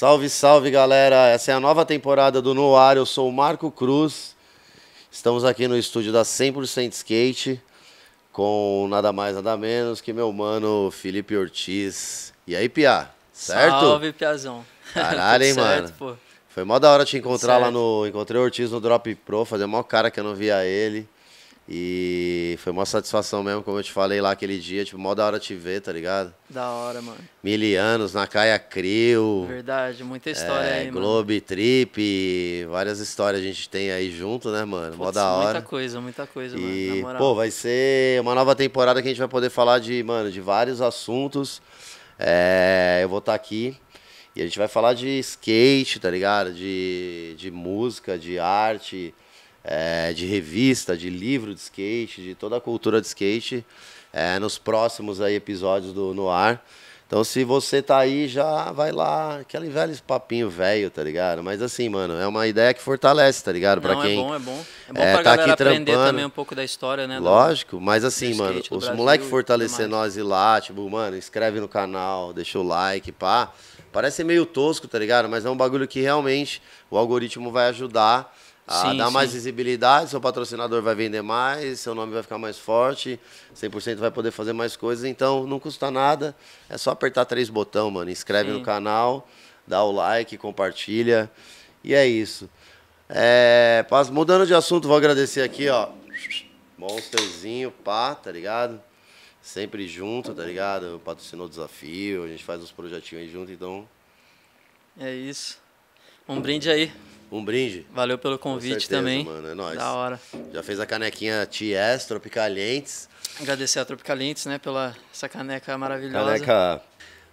Salve, salve galera! Essa é a nova temporada do No Eu sou o Marco Cruz. Estamos aqui no estúdio da 100% Skate com nada mais, nada menos que meu mano Felipe Ortiz. E aí, Pia? Certo? Salve, Piazão. Caralho, hein, certo, mano? Pô. Foi mó da hora te encontrar lá no. Encontrei o Ortiz no Drop Pro, fazer mó cara que eu não via ele. E foi uma satisfação mesmo, como eu te falei lá aquele dia, tipo, mó da hora te ver, tá ligado? Da hora, mano. Milianos, na Caia Crio. Verdade, muita é, história é, aí, Globe mano. Trip, várias histórias a gente tem aí junto, né, mano? Putz, mó da hora. Muita coisa, muita coisa, e, mano. Na moral. Pô, vai ser uma nova temporada que a gente vai poder falar de, mano, de vários assuntos. É, eu vou estar tá aqui e a gente vai falar de skate, tá ligado? De, de música, de arte é, de revista, de livro de skate, de toda a cultura de skate é, nos próximos aí, episódios do No Ar. Então, se você tá aí, já vai lá. Aquele velho papinho velho, tá ligado? Mas assim, mano, é uma ideia que fortalece, tá ligado? Pra é quem. É bom, é bom. É bom é, pra tá galera aqui aprender trampando. também um pouco da história, né? Lógico, mas assim, mano, os moleques fortalecer nós e lá, tipo, mano, inscreve no canal, deixa o like, pá. Parece meio tosco, tá ligado? Mas é um bagulho que realmente o algoritmo vai ajudar a ah, sim, dar sim. mais visibilidade, seu patrocinador vai vender mais, seu nome vai ficar mais forte, 100% vai poder fazer mais coisas, então não custa nada, é só apertar três botão, mano, inscreve sim. no canal, dá o like, compartilha, e é isso. É, mudando de assunto, vou agradecer aqui, ó, Monsterzinho, pá, tá ligado? Sempre junto, tá ligado? Patrocinou o desafio, a gente faz uns projetinhos aí junto, então... É isso. Um brinde aí. Um brinde. Valeu pelo convite certeza, também. Mano, é nóis. Da hora. Já fez a canequinha TS, Tropicalientes. Agradecer a Tropicalientes, né, pela essa caneca maravilhosa. Caneca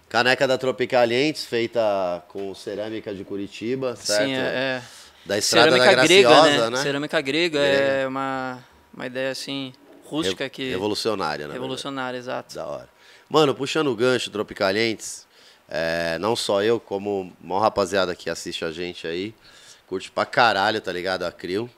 Caneca da Tropicalientes, feita com cerâmica de Curitiba, certo? Sim, é, é. Da Estrada cerâmica da Graciosa, grega, né? né? Cerâmica grega, é uma, uma ideia, assim, rústica Re que... Revolucionária, né? Revolucionária, exato. Da hora. Mano, puxando o gancho, Tropicalientes, é, não só eu, como uma rapaziada que assiste a gente aí, Curte pra caralho, tá ligado? A Crio.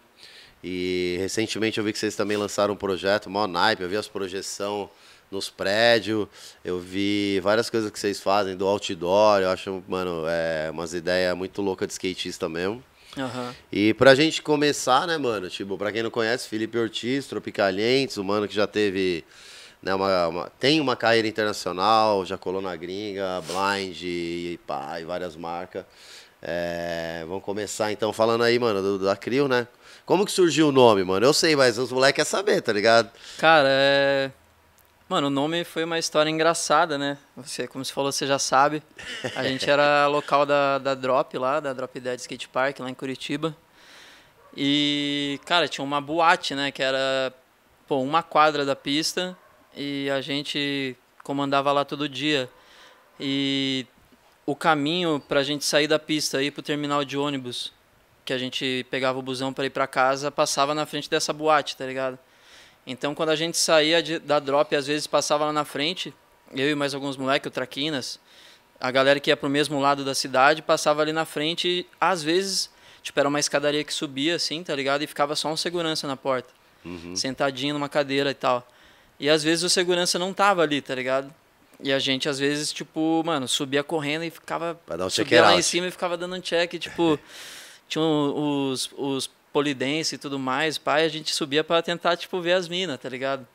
E recentemente eu vi que vocês também lançaram um projeto, mó naipe, eu vi as projeção nos prédios, eu vi várias coisas que vocês fazem do outdoor, eu acho, mano, é umas ideias muito loucas de skatista mesmo. Uhum. E pra gente começar, né, mano, tipo, pra quem não conhece, Felipe Ortiz, Tropicalientes, o mano que já teve, né, uma, uma, tem uma carreira internacional, já colou na gringa, Blind e pá, e várias marcas. É, vamos começar então falando aí, mano, do, da Crio, né? Como que surgiu o nome, mano? Eu sei, mas os moleques querem saber, tá ligado? Cara, é. Mano, o nome foi uma história engraçada, né? Você, como você falou, você já sabe. A gente era local da, da Drop lá, da Drop Dead Skate Park, lá em Curitiba. E, cara, tinha uma boate, né? Que era, pô, uma quadra da pista. E a gente comandava lá todo dia. E o caminho para a gente sair da pista e ir para o terminal de ônibus, que a gente pegava o busão para ir para casa, passava na frente dessa boate, tá ligado? Então, quando a gente saía de, da drop, às vezes passava lá na frente, eu e mais alguns moleques, o Traquinas, a galera que ia pro mesmo lado da cidade, passava ali na frente e, às vezes, tipo, era uma escadaria que subia, assim, tá ligado? E ficava só um segurança na porta, uhum. sentadinho numa cadeira e tal. E, às vezes, o segurança não tava ali, tá ligado? E a gente, às vezes, tipo, mano, subia correndo e ficava. Pra dar um subia lá out. em cima e ficava dando um check. Tipo, tinha os, os polidense e tudo mais, pai, a gente subia para tentar, tipo, ver as minas, tá ligado?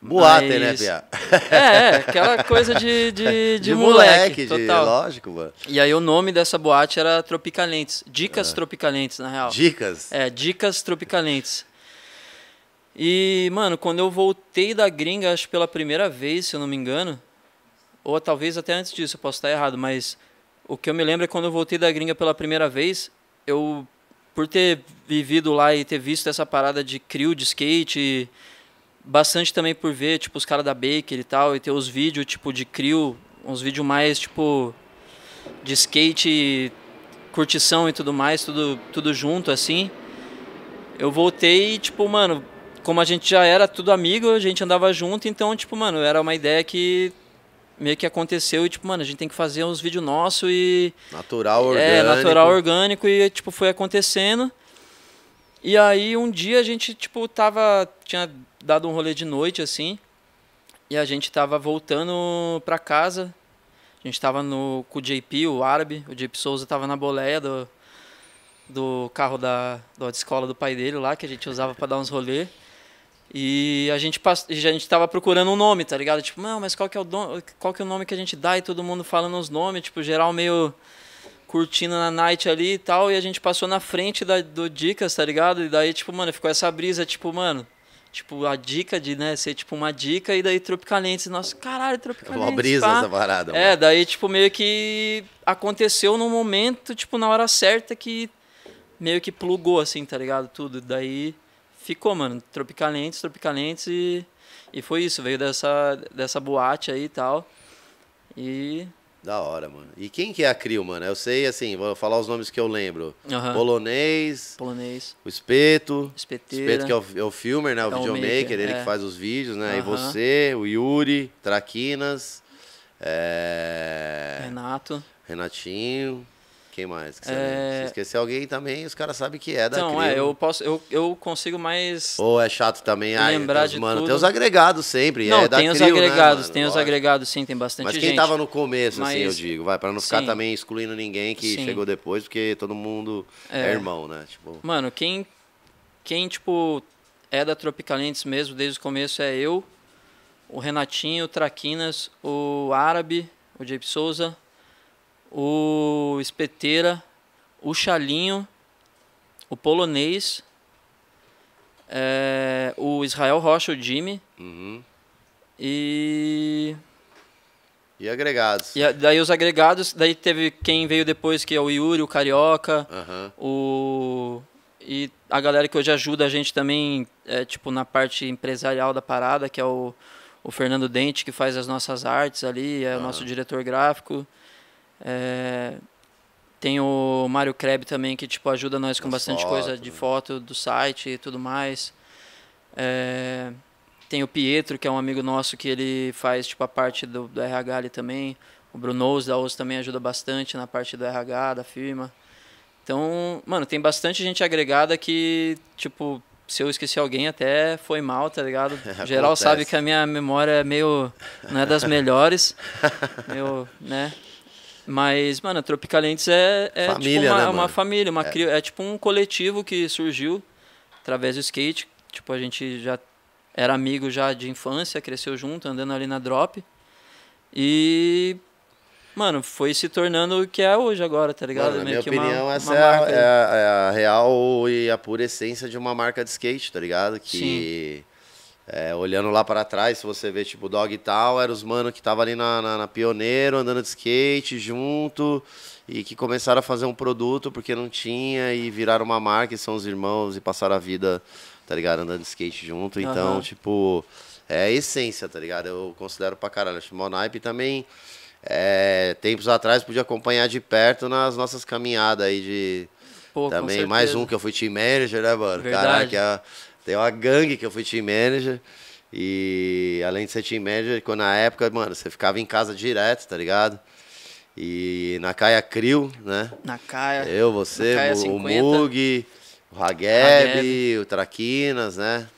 Boate, né, Pia? É, é, aquela coisa de, de, de, de moleque, moleque total. De, lógico, mano. E aí o nome dessa boate era Tropicalentes, Dicas ah. Tropicalentes, na real. Dicas? É, Dicas Tropicalentes. E, mano, quando eu voltei da gringa, acho pela primeira vez, se eu não me engano, ou talvez até antes disso, eu posso estar errado, mas o que eu me lembro é quando eu voltei da gringa pela primeira vez, eu, por ter vivido lá e ter visto essa parada de crew de skate, bastante também por ver, tipo, os caras da Baker e tal, e ter os vídeos, tipo, de crew, uns vídeos mais, tipo, de skate, curtição e tudo mais, tudo, tudo junto, assim. Eu voltei e, tipo, mano, como a gente já era tudo amigo, a gente andava junto, então, tipo, mano, era uma ideia que meio que aconteceu e, tipo, mano, a gente tem que fazer uns vídeos nossos e. Natural, é, orgânico. É, natural, orgânico e, tipo, foi acontecendo. E aí um dia a gente, tipo, tava. Tinha dado um rolê de noite, assim. E a gente tava voltando pra casa. A gente tava no, com o JP, o árabe. O JP Souza tava na boleia do, do carro da, da escola do pai dele lá, que a gente usava para dar uns rolê e a gente a gente tava procurando um nome, tá ligado? Tipo, não, mas qual que é o qual que é o nome que a gente dá e todo mundo falando os nomes, tipo, geral meio curtindo na night ali e tal, e a gente passou na frente da do dicas, tá ligado? E daí tipo, mano, ficou essa brisa, tipo, mano, tipo a dica de, né, ser tipo uma dica e daí Tropicalentes, nossa, caralho, Tropicalentes. É uma brisa pá. essa parada. É, mano. É, daí tipo meio que aconteceu no momento, tipo na hora certa que meio que plugou assim, tá ligado? Tudo. Daí ficou, mano, Tropicalentes, Tropicalentes e, e foi isso, veio dessa, dessa boate aí e tal. E. Da hora, mano. E quem que é a Crio, mano? Eu sei, assim, vou falar os nomes que eu lembro. Uhum. Polonês. Polonês. O Espeto. Espeteira. Espeto que é o, é o filmer, né? O é videomaker, é. ele que faz os vídeos, né? Uhum. E você, o Yuri, Traquinas. É... Renato. Renatinho. Quem mais? Que é... Se esquecer alguém também, os caras sabem que é da Então, é, eu posso, eu, eu consigo mais. Ou é chato também, ai, lembrar Deus, de mano, tudo. tem os agregados sempre, não, é tem os crio, né, agregados, né, tem os agregados sim, tem bastante gente. Mas quem tava no começo, Mas... assim, eu digo, vai, para não ficar sim. também excluindo ninguém que sim. chegou depois, porque todo mundo é, é irmão, né? Tipo... Mano, quem quem tipo é da Tropicalentes mesmo desde o começo é eu, o Renatinho, o Traquinas, o Árabe, o Jape Souza, o Espeteira, o Chalinho, o Polonês, é, o Israel Rocha, o Jimmy. Uhum. E. E agregados. E daí os agregados, daí teve quem veio depois, que é o Yuri, o Carioca, uhum. o. E a galera que hoje ajuda a gente também, é, tipo, na parte empresarial da parada, que é o, o Fernando Dente, que faz as nossas artes ali, é uhum. o nosso diretor gráfico. É, tem o Mário Kreb também, que tipo, ajuda nós com As bastante fotos, coisa né? de né? foto do site e tudo mais. É, tem o Pietro, que é um amigo nosso que ele faz tipo, a parte do, do RH ali também. O Bruno da OZ também ajuda bastante na parte do RH, da firma. Então, mano, tem bastante gente agregada que, tipo, se eu esqueci alguém até foi mal, tá ligado? Acontece. Geral sabe que a minha memória é meio. não é das melhores. meu né? Mas, mano, Tropicalentes é, é tipo, família, tipo uma, né, é uma família, uma é. Cri... é tipo um coletivo que surgiu através do skate. Tipo, a gente já era amigo já de infância, cresceu junto, andando ali na drop. E, mano, foi se tornando o que é hoje agora, tá ligado? Mano, na minha opinião, uma, essa uma é, é, a, é, a, real e a pura essência de uma marca de skate, tá ligado? Que. Sim é, olhando lá para trás, se você vê tipo dog e tal, eram os manos que estavam ali na, na, na, Pioneiro, andando de skate junto, e que começaram a fazer um produto porque não tinha, e viraram uma marca, e são os irmãos, e passaram a vida, tá ligado? Andando de skate junto. Então, uhum. tipo, é a essência, tá ligado? Eu considero pra caralho. Acho mó também. É, tempos atrás pude acompanhar de perto nas nossas caminhadas aí de. Pô, também mais um que eu fui team manager, né, mano? Verdade. Caraca, tem uma gangue que eu fui team manager. E além de ser team manager, quando na época, mano, você ficava em casa direto, tá ligado? E na Caia Crio, né? Na Caia. Eu, você, Caia o, o Mug, o Hageb, o Traquinas, né?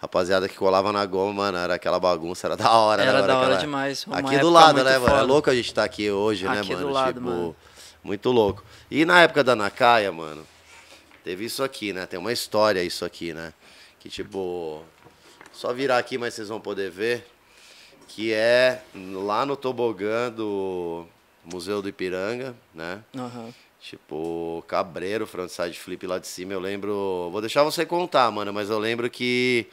Rapaziada que colava na goma, mano, era aquela bagunça, era da hora, Era, era né, da hora aquela... demais. Uma aqui do lado, né, mano? É louco a gente estar tá aqui hoje, né, aqui né, mano? Do lado, tipo, mano. muito louco. E na época da Nakaia, mano, teve isso aqui, né? Tem uma história isso aqui, né? que tipo. Só virar aqui, mas vocês vão poder ver. Que é lá no tobogã do Museu do Ipiranga, né? Uhum. Tipo, Cabreiro, frontside flip lá de cima. Eu lembro. Vou deixar você contar, mano, mas eu lembro que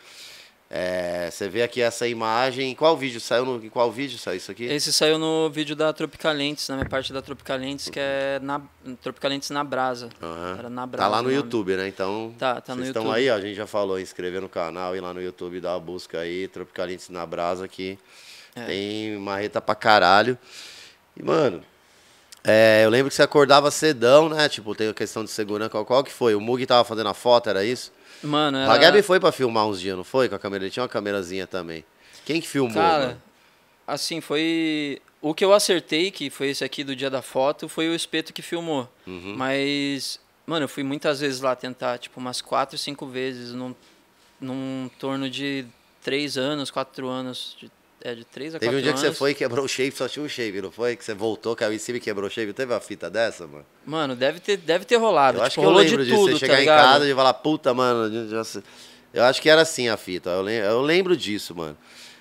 é, você vê aqui essa imagem. Qual vídeo saiu? No, qual vídeo saiu isso aqui? Esse saiu no vídeo da Tropicalentes, na minha parte da Tropicalentes, que é na, Tropicalentes na Brasa. Uhum. Era na Brasa. Tá lá no YouTube, né? Então. Tá, tá no estão aí, ó, a gente já falou, inscrever no canal e lá no YouTube dar uma busca aí, Tropicalentes na Brasa, que é. tem marreta pra caralho. E, mano, é, eu lembro que você acordava cedão, né? Tipo, tem a questão de segurança. Qual, qual que foi? O Mug tava fazendo a foto, era isso? Mano, era... A Gabi foi pra filmar uns dias, não foi? Com a câmera, ele tinha uma câmerazinha também. Quem que filmou? Cara, mano? assim, foi... O que eu acertei, que foi esse aqui do dia da foto, foi o Espeto que filmou. Uhum. Mas, mano, eu fui muitas vezes lá tentar, tipo, umas quatro, cinco vezes, num, num torno de três anos, quatro anos, de é de 3 a 4 anos. Teve um dia anos. que você foi e quebrou o shape, só tinha um shape, não foi? Que você voltou, caiu em cima e quebrou o shape. Teve uma fita dessa, mano? Mano, deve ter, deve ter rolado. Eu acho tipo, que eu lembro de disso. Tudo, você tá chegar em casa e falar, puta, mano. Eu acho que era assim a fita. Eu lembro, disso, mano.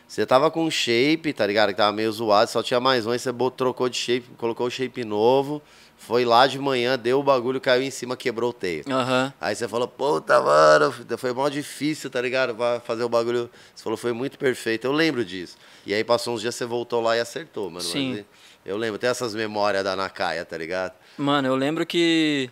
Você tava com o shape, tá ligado? Que tava meio zoado, só tinha mais um, aí você botou, trocou de shape, colocou o shape novo foi lá de manhã, deu o bagulho, caiu em cima, quebrou o teio. Uhum. Aí você falou, puta, mano, foi mal difícil, tá ligado? Pra fazer o bagulho. Você falou, foi muito perfeito. Eu lembro disso. E aí passou uns dias, você voltou lá e acertou, mano. Sim. Mas, é, eu lembro, tem essas memórias da Nakaya, tá ligado? Mano, eu lembro que.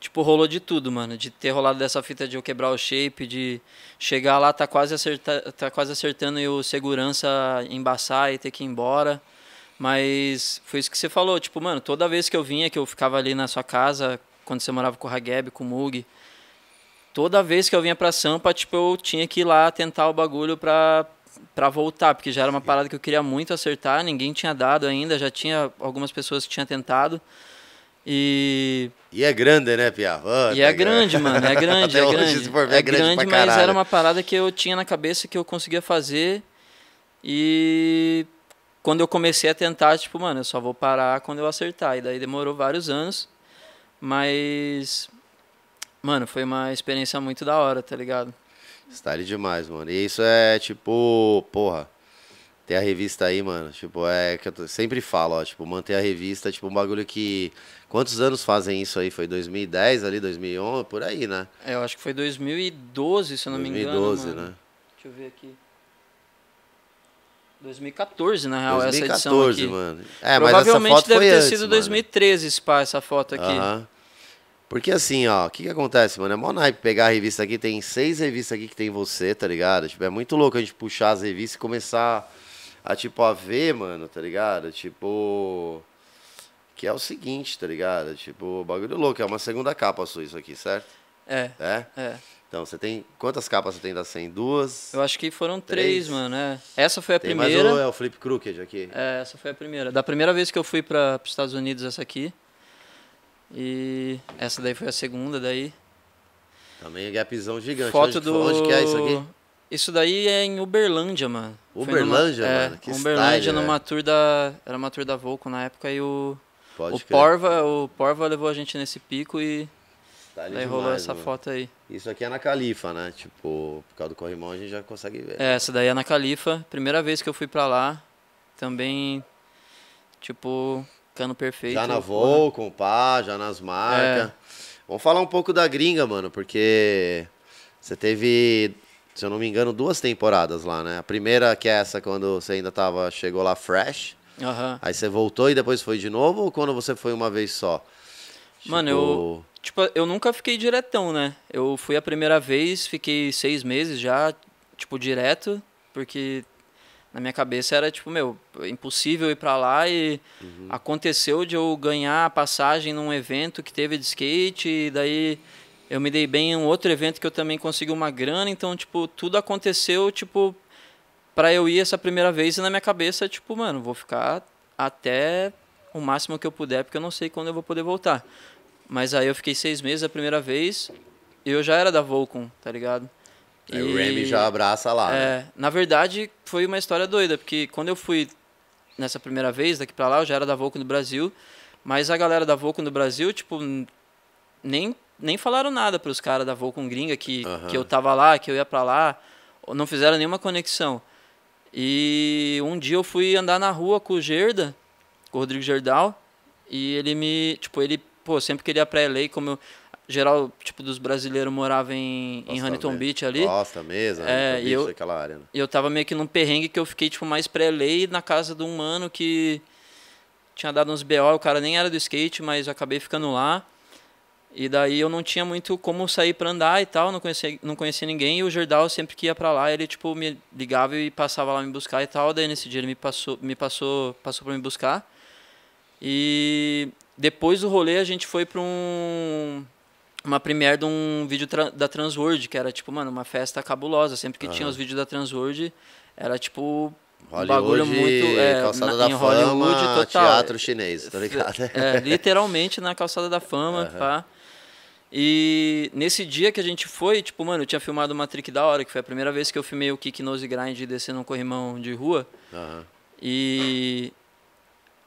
Tipo, rolou de tudo, mano. De ter rolado dessa fita de eu quebrar o shape, de chegar lá, tá quase, acerta, tá quase acertando e o segurança embaçar e ter que ir embora. Mas foi isso que você falou, tipo, mano, toda vez que eu vinha, que eu ficava ali na sua casa, quando você morava com o Hageb, com o Mug, toda vez que eu vinha pra Sampa, tipo, eu tinha que ir lá tentar o bagulho pra, pra voltar, porque já era uma parada que eu queria muito acertar, ninguém tinha dado ainda, já tinha algumas pessoas que tinham tentado. E. E é grande, né, Pia? Oh, e é tá grande, grande, mano, é grande, é grande. Hoje, for, é, é, grande, grande mas era uma parada que eu tinha na cabeça que eu conseguia fazer. E quando eu comecei a tentar, tipo, mano, eu só vou parar quando eu acertar. E daí demorou vários anos, mas. Mano, foi uma experiência muito da hora, tá ligado? Style demais, mano. E isso é tipo, porra. Tem a revista aí, mano. Tipo, é que eu sempre falo, ó. Tipo, manter a revista, é, tipo, um bagulho que. Quantos anos fazem isso aí? Foi 2010 ali, 2011, por aí, né? É, eu acho que foi 2012, se eu não 2012, me engano. 2012, né? Deixa eu ver aqui. 2014, na real, 2014, essa edição aqui. mano. É, Provavelmente mas essa foto deve ter antes, sido 2013, esse essa foto aqui. Uhum. Porque assim, ó, o que, que acontece, mano? É mó naipe pegar a revista aqui, tem seis revistas aqui que tem você, tá ligado? Tipo, é muito louco a gente puxar as revistas e começar a, tipo, a ver, mano, tá ligado? Tipo. Que é o seguinte, tá ligado? Tipo, bagulho louco, é uma segunda capa sua isso aqui, certo? É. É? É. Então, você tem. Quantas capas você tem da 100? Duas? Eu acho que foram três, três mano. É. Essa foi a tem primeira. Mais um, é o Flip Crooked aqui? É, essa foi a primeira. Da primeira vez que eu fui para os Estados Unidos, essa aqui. E essa daí foi a segunda, daí. Também é gapzão gigante. Foto onde, do... onde que é isso aqui? Isso daí é em Uberlândia, mano. Uberlândia, numa... É, mano? É, que Uberlândia, style, numa é. tour da... Era uma tour da Volco na época e o... Pode o Porva, o Porva levou a gente nesse pico e Tá ali aí demais, rolou essa mano. foto aí. Isso aqui é na Califa, né? Tipo, por causa do corrimão a gente já consegue ver. É, essa daí é na Califa. Primeira vez que eu fui pra lá. Também, tipo, cano perfeito. Já na Vol, com pá, já nas marcas. É. Vamos falar um pouco da gringa, mano, porque você teve, se eu não me engano, duas temporadas lá, né? A primeira que é essa quando você ainda tava, chegou lá fresh. Uhum. Aí você voltou e depois foi de novo ou quando você foi uma vez só? Tipo... Mano, eu tipo, Tipo, eu nunca fiquei diretão, né? Eu fui a primeira vez, fiquei seis meses já, tipo, direto, porque na minha cabeça era, tipo, meu, impossível ir pra lá e uhum. aconteceu de eu ganhar a passagem num evento que teve de skate e daí eu me dei bem em um outro evento que eu também consegui uma grana, então, tipo, tudo aconteceu, tipo, pra eu ir essa primeira vez e na minha cabeça, tipo, mano, vou ficar até o máximo que eu puder, porque eu não sei quando eu vou poder voltar. Mas aí eu fiquei seis meses a primeira vez e eu já era da Volcom, tá ligado? E o Remy já abraça lá. É, né? Na verdade, foi uma história doida, porque quando eu fui nessa primeira vez daqui pra lá, eu já era da Volcom no Brasil, mas a galera da Volcom no Brasil, tipo, nem, nem falaram nada pros caras da Volcom gringa que, uhum. que eu tava lá, que eu ia pra lá, não fizeram nenhuma conexão. E um dia eu fui andar na rua com o Gerda, com o Rodrigo Gerdal, e ele me, tipo, ele pô, sempre queria pra LA, como eu, geral, tipo, dos brasileiros moravam em, em Huntington mesmo. Beach ali. Costa mesmo, é, Beach, eu, aquela área. Né? E eu tava meio que num perrengue que eu fiquei, tipo, mais pra LA na casa de um mano que tinha dado uns BO, o cara nem era do skate, mas acabei ficando lá. E daí eu não tinha muito como sair para andar e tal, não conhecia, não conhecia ninguém. E o Gerdau sempre que ia para lá, ele tipo me ligava e passava lá me buscar e tal. Daí nesse dia ele me passou, me passou, passou para me buscar. E depois do rolê, a gente foi para um, uma premiere de um vídeo tra da Transworld, que era, tipo, mano, uma festa cabulosa. Sempre que tinha ah. os vídeos da Transworld, era, tipo, Hollywood, um bagulho muito é, calçada na, da em fama, Hollywood total. teatro chinês, tá ligado? É, literalmente na calçada da fama, uhum. pá. E nesse dia que a gente foi, tipo, mano, eu tinha filmado uma trick da hora, que foi a primeira vez que eu filmei o kick nose grind descendo um corrimão de rua. Uhum. E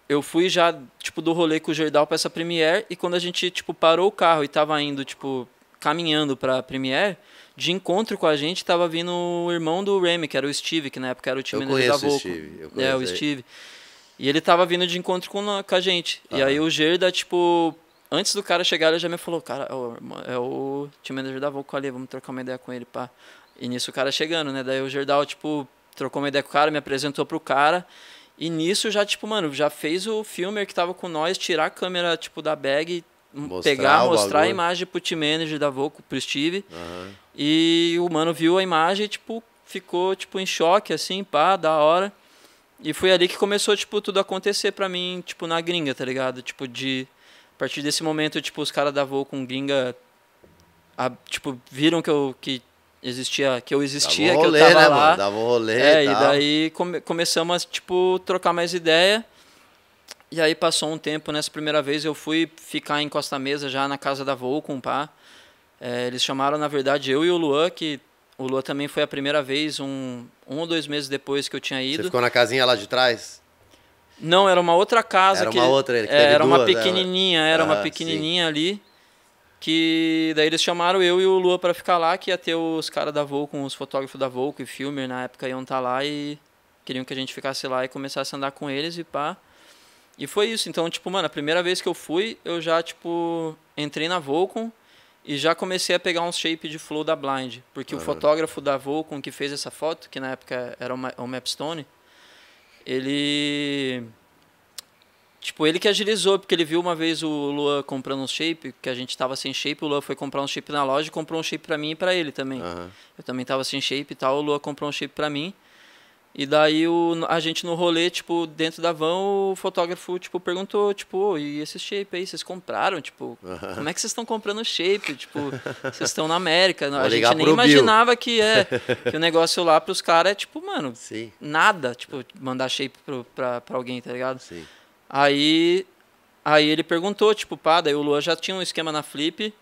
eu fui já, tipo, do rolê com o Jordal pra essa Premiere e quando a gente, tipo, parou o carro e tava indo, tipo, caminhando pra Premiere, de encontro com a gente tava vindo o irmão do Remy, que era o Steve, que na época era o time eu da Voco. O Steve, eu é, o Steve. E ele tava vindo de encontro com, com a gente. Uhum. E aí o Gerda, tipo, antes do cara chegar, ele já me falou, cara, é o, é o time manager da Voco ali, vamos trocar uma ideia com ele, pá. E nisso o cara chegando, né? Daí o Gerdal, tipo, trocou uma ideia com o cara, me apresentou pro cara. E nisso já, tipo, mano, já fez o filmer que tava com nós tirar a câmera, tipo, da bag, mostrar pegar, mostrar valor. a imagem pro team manager da Voco, pro Steve. Uhum. E o mano viu a imagem e, tipo, ficou, tipo, em choque, assim, pá, da hora. E foi ali que começou, tipo, tudo acontecer pra mim, tipo, na gringa, tá ligado? Tipo, de... A partir desse momento, tipo, os caras da Voco, gringa, a, tipo, viram que eu... Que, existia, que eu existia, dava rolê, que eu tava né, lá. Mano? Dava rolê é, e, daí come, começamos a, tipo, trocar mais ideia. E aí passou um tempo, nessa primeira vez eu fui ficar em Costa Mesa já na casa da Volcom, pá. É, eles chamaram, na verdade, eu e o Luan, que o Luan também foi a primeira vez, um, um ou dois meses depois que eu tinha ido. Você ficou na casinha lá de trás? Não, era uma outra casa. Era que, uma outra, que é, Era duas, uma né? pequenininha, era, era uma ah, pequenininha sim. ali. Que daí eles chamaram eu e o Lua para ficar lá, que ia ter os caras da Vulcan, os fotógrafos da Vulcan e filmer na época iam estar tá lá e queriam que a gente ficasse lá e começasse a andar com eles e pá. E foi isso. Então, tipo, mano, a primeira vez que eu fui, eu já, tipo, entrei na Vulcan e já comecei a pegar uns shape de flow da Blind. Porque o fotógrafo da Vulcan que fez essa foto, que na época era o Mapstone, ele Tipo, ele que agilizou, porque ele viu uma vez o Luan comprando um shape, que a gente tava sem shape, o Luan foi comprar um shape na loja e comprou um shape para mim e para ele também. Uhum. Eu também tava sem shape e tal, o Luan comprou um shape para mim. E daí o, a gente no rolê, tipo, dentro da van, o fotógrafo, tipo, perguntou, tipo, oh, e esse shape aí, vocês compraram? Tipo, uhum. como é que vocês estão comprando shape? Tipo, vocês estão na América. Vou a gente nem imaginava que é. Que o negócio lá pros caras é, tipo, mano, Sim. nada, tipo, mandar shape pro, pra, pra alguém, tá ligado? Sim. Aí, aí ele perguntou, tipo, pá, daí o Luan já tinha um esquema na Flip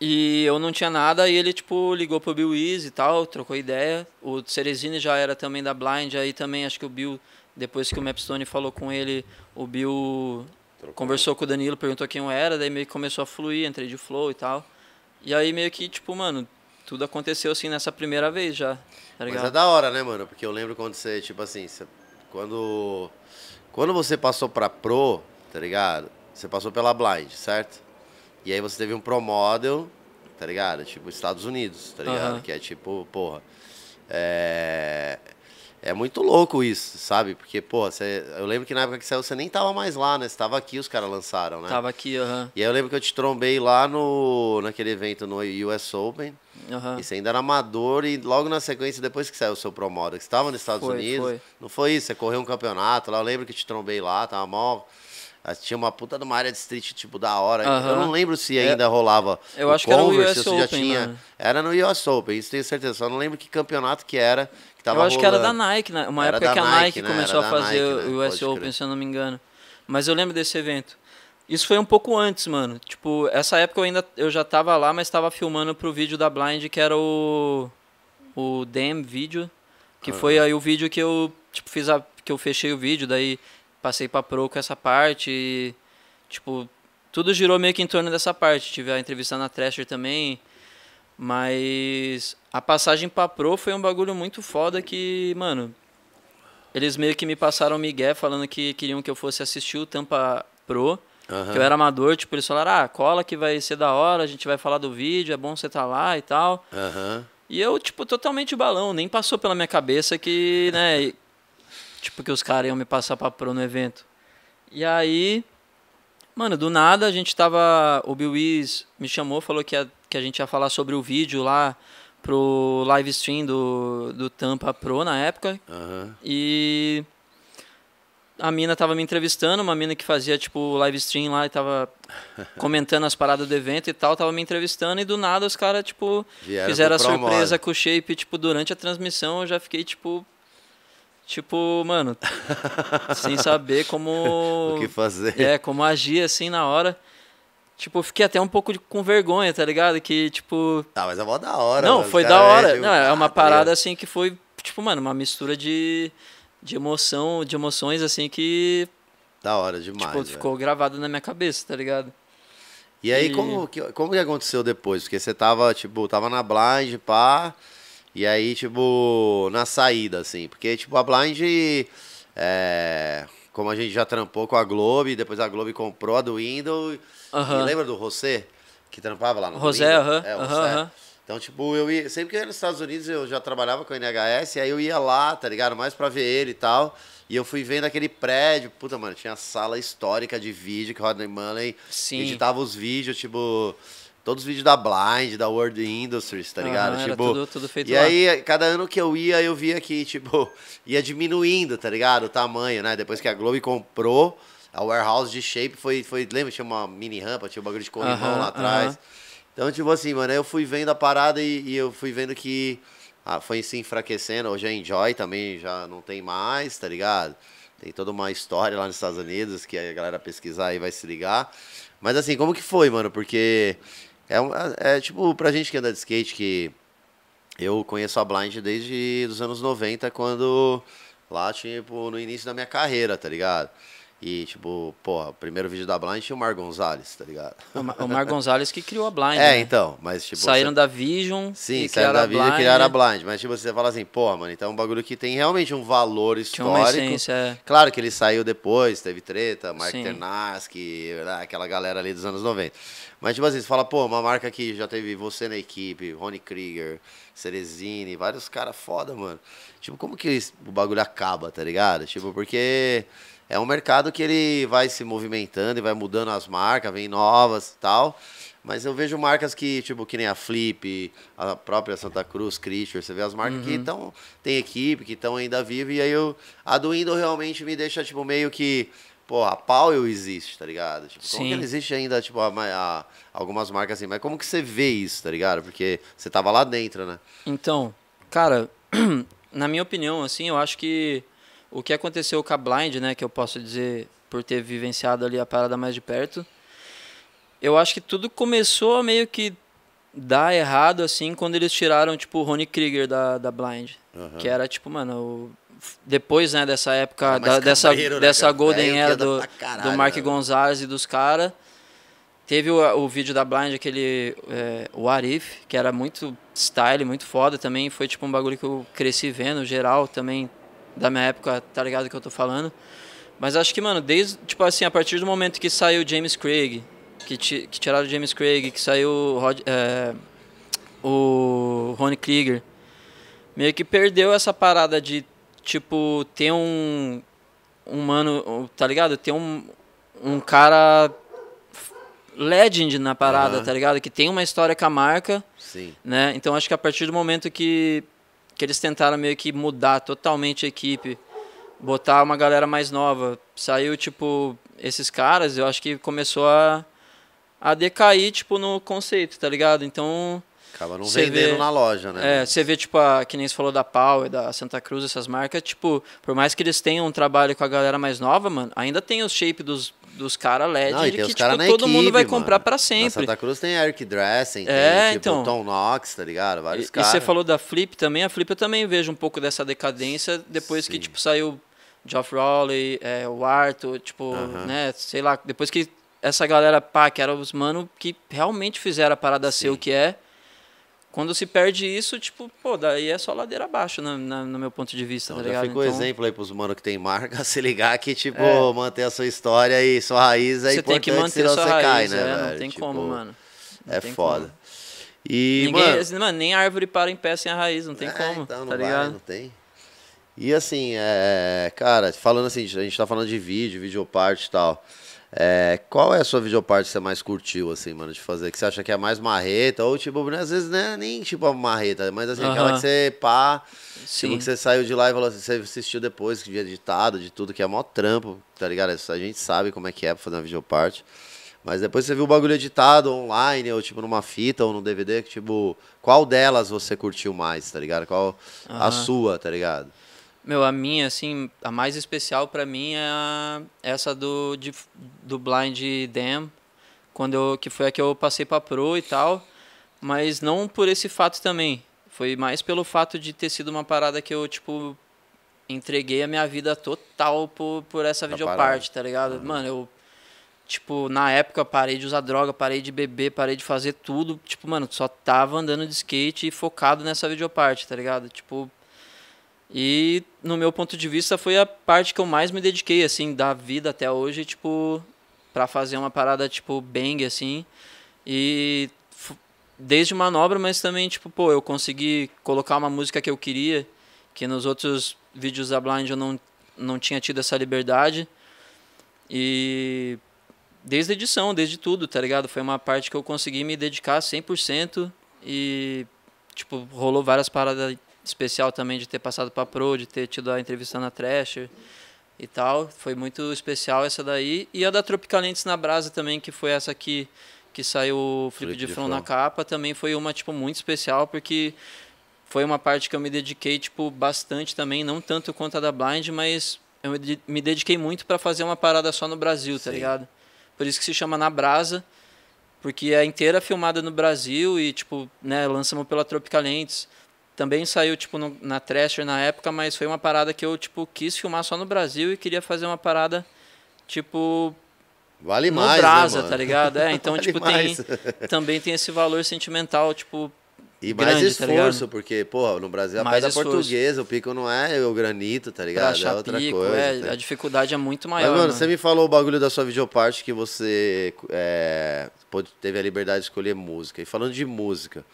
e eu não tinha nada, e ele, tipo, ligou pro Bill Wiz e tal, trocou ideia. O ceresini já era também da Blind, aí também acho que o Bill, depois que o Mapstone falou com ele, o Bill Trocou. conversou com o Danilo, perguntou quem eu era, daí meio que começou a fluir, entrei de flow e tal. E aí meio que, tipo, mano, tudo aconteceu assim nessa primeira vez já. Tá Mas é da hora, né, mano? Porque eu lembro quando você, tipo assim, você, quando quando você passou pra Pro, tá ligado? Você passou pela Blind, certo? E aí você teve um Pro Model, tá ligado? Tipo Estados Unidos, tá ligado? Uhum. Que é tipo, porra. É, é muito louco isso, sabe? Porque, pô, eu lembro que na época que saiu você nem tava mais lá, né? Você tava aqui, os caras lançaram, né? Tava aqui, aham. E aí eu lembro que eu te trombei lá no, naquele evento no US Open. Uhum. E você ainda era amador e logo na sequência, depois que saiu o seu Promoda, que você tava nos Estados foi, Unidos. Foi. Não foi isso? Você correu um campeonato lá, eu lembro que te trombei lá, tava mal. Mó tinha uma puta de uma área de street, tipo, da hora. Uh -huh. Eu não lembro se é. ainda é, rolava. Eu acho Converse, que era no US Open, já tinha. Né? Era no US Open, isso tenho certeza. Só não lembro que campeonato que era. Que tava eu acho rolando. que era da Nike, né? Uma era época que a Nike, né? começou a fazer Nike, né? o US Open, se eu não me engano. Mas eu lembro desse evento. Isso foi um pouco antes, mano. Tipo, essa época eu ainda eu já tava lá, mas tava filmando pro vídeo da Blind, que era o o Damn vídeo, que uhum. foi aí o vídeo que eu tipo fiz a que eu fechei o vídeo, daí passei pra Pro com essa parte e, tipo, tudo girou meio que em torno dessa parte. Tive a entrevista na Thrasher também, mas a passagem pra Pro foi um bagulho muito foda que, mano, eles meio que me passaram migué falando que queriam que eu fosse assistir o Tampa Pro, uhum. que eu era amador, tipo, eles falaram, ah, cola que vai ser da hora, a gente vai falar do vídeo, é bom você estar tá lá e tal. Uhum. E eu, tipo, totalmente balão, nem passou pela minha cabeça que, né, Tipo, que os caras iam me passar pra pro no evento. E aí, mano, do nada a gente tava. O Bill Wiz me chamou, falou que, ia, que a gente ia falar sobre o vídeo lá pro live stream do, do Tampa Pro na época. Uhum. E a mina tava me entrevistando, uma mina que fazia tipo live stream lá e tava comentando as paradas do evento e tal, tava me entrevistando e do nada os caras tipo Vieram fizeram a surpresa com o shape, tipo, durante a transmissão eu já fiquei tipo tipo, mano, sem saber como. o que fazer. É, como agir assim na hora. Tipo, fiquei até um pouco de, com vergonha, tá ligado? Que, tipo. Ah, mas é mó da hora. Não, mano. foi da é hora. É, tipo, Não, é uma parada assim que foi, tipo, mano, uma mistura de, de emoção, de emoções assim que. Da hora demais. Tipo, ficou gravado na minha cabeça, tá ligado? E aí, e... Como, que, como que aconteceu depois? Porque você tava, tipo, tava na blind, pá. Pra... E aí, tipo, na saída, assim. Porque, tipo, a Blind, é, como a gente já trampou com a Globo, depois a Globo comprou a do Window. Uh -huh. lembra do Rosé? Que trampava lá no aham. Uh -huh. É, o Uh -huh. Então, tipo, eu ia. Sempre que eu ia nos Estados Unidos, eu já trabalhava com a NHS, aí eu ia lá, tá ligado? Mais pra ver ele e tal. E eu fui vendo aquele prédio. Puta, mano, tinha sala histórica de vídeo que Rodney Mullen Sim. editava os vídeos, tipo todos os vídeos da Blind, da World Industries, tá ligado? Ah, tipo, tudo, tudo feito E lá. aí, cada ano que eu ia, eu via que, tipo, ia diminuindo, tá ligado? O tamanho, né? Depois que a Globo comprou, a warehouse de shape foi, foi lembra? Tinha uma mini rampa, tinha um bagulho de corrimão uh -huh, lá atrás. Uh -huh. Então, tipo assim, mano, eu fui vendo a parada e, e eu fui vendo que ah, foi se enfraquecendo. Hoje a é Enjoy também já não tem mais, tá ligado? Tem toda uma história lá nos Estados Unidos que a galera pesquisar aí vai se ligar. Mas assim, como que foi, mano? Porque é, é, é tipo, pra gente que anda de skate, que eu conheço a Blind desde os anos 90, quando lá, tipo, no início da minha carreira, tá ligado? E, tipo, porra, o primeiro vídeo da Blind tinha o Mar Gonzalez, tá ligado? O Mar Gonzalez que criou a Blind. É, né? então, mas tipo. Saíram você... da Vision. Sim, saíram da Vision e criaram a né? Blind. Mas, tipo, você fala assim, porra, mano, então é um bagulho que tem realmente um valor histórico. Tinha uma essência, é. Claro que ele saiu depois, teve treta, Mark Sim. Ternaski, né, aquela galera ali dos anos 90. Mas, tipo assim, você fala, pô, uma marca que já teve você na equipe, Rony Krieger, Cerezini, vários caras foda, mano. Tipo, como que o bagulho acaba, tá ligado? Tipo, porque é um mercado que ele vai se movimentando e vai mudando as marcas, vem novas e tal. Mas eu vejo marcas que, tipo, que nem a Flip, a própria Santa Cruz, Creature, você vê as marcas uhum. que estão, tem equipe, que estão ainda vivas, e aí eu, a do Indo realmente me deixa, tipo, meio que, pô, a Powell existe, tá ligado? Tipo, Sim. como que existe ainda, tipo, a, a, algumas marcas assim, mas como que você vê isso, tá ligado? Porque você tava lá dentro, né? Então, cara, na minha opinião, assim, eu acho que o que aconteceu com a Blind, né, que eu posso dizer por ter vivenciado ali a parada mais de perto, eu acho que tudo começou a meio que dar errado, assim, quando eles tiraram, tipo, o Rony Krieger da, da Blind. Uhum. Que era, tipo, mano, o... depois, né, dessa época, da, dessa, né, dessa Golden Era do, caralho, do Mark Gonzalez e dos caras. Teve o, o vídeo da Blind, aquele é, o Arif, que era muito style, muito foda também. Foi, tipo, um bagulho que eu cresci vendo, geral também da minha época, tá ligado que eu tô falando? Mas acho que, mano, desde, tipo assim, a partir do momento que saiu James Craig, que, que tiraram o James Craig, que saiu o, Rod, é, o Ronnie Krieger, meio que perdeu essa parada de, tipo, ter um, um mano, tá ligado? Ter um, um cara legend na parada, uhum. tá ligado? Que tem uma história com a marca, Sim. né? Então acho que a partir do momento que que eles tentaram meio que mudar totalmente a equipe, botar uma galera mais nova. Saiu, tipo, esses caras, eu acho que começou a, a decair, tipo, no conceito, tá ligado? Então, Acaba não cê vendendo vê, na loja, né? É, você vê, tipo, a, que nem você falou da Power, da Santa Cruz, essas marcas, tipo, por mais que eles tenham um trabalho com a galera mais nova, mano, ainda tem o shape dos, dos caras LED não, que, tipo, cara todo equipe, mundo vai mano. comprar para sempre. Na Santa Cruz tem Eric Dressing, é, tem tipo, então, Tom Knox, tá ligado? Vários caras. E você falou da Flip também, a Flip eu também vejo um pouco dessa decadência depois Sim. que, tipo, saiu Geoff Rowley, é, o Arthur, tipo, uh -huh. né, sei lá, depois que essa galera, pá, que eram os mano que realmente fizeram a parada Sim. ser o que é, quando se perde isso, tipo, pô, daí é só ladeira abaixo, no, na, no meu ponto de vista, então, tá ligado? Já fica então, exemplo aí pros mano que tem marca, se ligar que, tipo, é, manter a sua história e sua raiz é você tem que manter a sua você raiz, cai, né, é, velho? Não tem tipo, como, mano. Não é foda. Como. E, Ninguém, mano, assim, mano, nem árvore para em pé sem a raiz, não tem é, como, então, tá não tá vai, ligado? Não tem. E assim, é, cara, falando assim, a gente tá falando de vídeo, videoparte e tal. É, qual é a sua videoparte que você mais curtiu, assim, mano, de fazer? Que você acha que é mais marreta? Ou, tipo, né, às vezes né, nem tipo marreta, mas assim, uh -huh. aquela que você pá. Tipo, Sim. Tipo, que você saiu de lá e falou assim, você assistiu depois que de editado, de tudo, que é mó trampo, tá ligado? A gente sabe como é que é pra fazer uma videoparte. Mas depois você viu o bagulho editado online, ou tipo numa fita ou num DVD, que tipo, qual delas você curtiu mais, tá ligado? Qual uh -huh. a sua, tá ligado? Meu, a minha, assim, a mais especial para mim é a, essa do, de, do Blind Dam, quando eu, que foi a que eu passei pra Pro e tal, mas não por esse fato também. Foi mais pelo fato de ter sido uma parada que eu, tipo, entreguei a minha vida total por, por essa tá videoparte, tá ligado? Uhum. Mano, eu, tipo, na época parei de usar droga, parei de beber, parei de fazer tudo. Tipo, mano, só tava andando de skate e focado nessa videoparte, tá ligado? Tipo, e no meu ponto de vista foi a parte que eu mais me dediquei assim da vida até hoje, tipo, para fazer uma parada tipo bang assim. E desde manobra, mas também tipo, pô, eu consegui colocar uma música que eu queria, que nos outros vídeos da Blind eu não não tinha tido essa liberdade. E desde a edição, desde tudo, tá ligado? Foi uma parte que eu consegui me dedicar 100% e tipo, rolou várias paradas especial também de ter passado para Pro, de ter tido a entrevista na Trash e tal. Foi muito especial essa daí. E a da Tropicalentes na Brasa também, que foi essa que, que saiu o Flip, Flip de, Front na capa, também foi uma, tipo, muito especial, porque foi uma parte que eu me dediquei, tipo, bastante também, não tanto quanto a da Blind, mas eu me dediquei muito para fazer uma parada só no Brasil, tá Sim. tá ligado? Por isso que se chama Na Brasa, porque é inteira filmada no Brasil e, tipo, né, lançamos pela Tropicalentes também saiu, tipo, no, na Thrasher na época, mas foi uma parada que eu, tipo, quis filmar só no Brasil e queria fazer uma parada, tipo, Vale no mais, né, brasa, né, tá ligado? É, então, vale tipo, mais. tem, também tem esse valor sentimental, tipo. E grande, mais tá esforço, tá porque, pô no Brasil a mais pedra é esforço. portuguesa, o pico não é o granito, tá ligado? é outra pico, coisa. É, tá. A dificuldade é muito maior. Mas, mano, né? você me falou o bagulho da sua videoparte que você é, teve a liberdade de escolher música. E falando de música,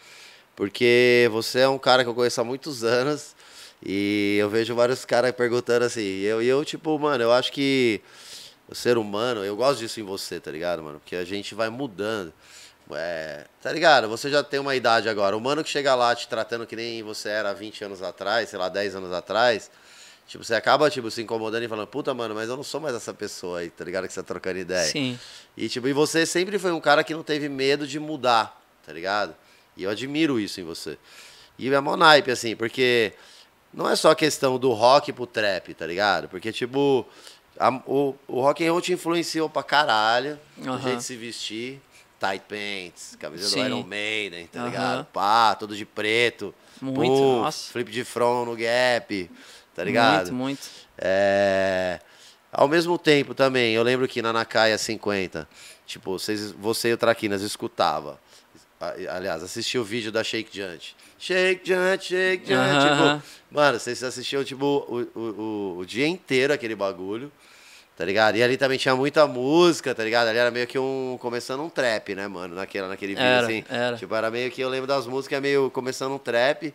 porque você é um cara que eu conheço há muitos anos e eu vejo vários caras perguntando assim. E eu, eu, tipo, mano, eu acho que o ser humano, eu gosto disso em você, tá ligado, mano? Porque a gente vai mudando. É, tá ligado? Você já tem uma idade agora. O mano que chega lá te tratando que nem você era 20 anos atrás, sei lá, 10 anos atrás. Tipo, você acaba, tipo, se incomodando e falando, puta, mano, mas eu não sou mais essa pessoa aí, tá ligado? Que você tá trocando ideia. Sim. E, tipo, e você sempre foi um cara que não teve medo de mudar, tá ligado? E eu admiro isso em você. E é mó naipe, assim, porque não é só questão do rock pro trap, tá ligado? Porque, tipo, a, o, o rock and roll te influenciou pra caralho, uhum. o jeito de se vestir, tight pants, camisa Sim. do Iron Maiden, tá ligado? Pá, todo de preto. Muito, nossa. Flip de front no gap, tá ligado? Muito, muito. É... Ao mesmo tempo também, eu lembro que na Nakaia 50, tipo, vocês, você e o Traquinas escutava. Ah, aliás, assisti o vídeo da Shake Diante. Shake Diante, Shake Diante. Uh -huh. tipo, mano, vocês assistiam, tipo, o, o, o, dia inteiro aquele bagulho, tá ligado? E ali também tinha muita música, tá ligado? Ali era meio que um. Começando um trap, né, mano? Naquela, naquele vídeo, era, assim. Era. Tipo, era meio que. Eu lembro das músicas é meio começando um trap.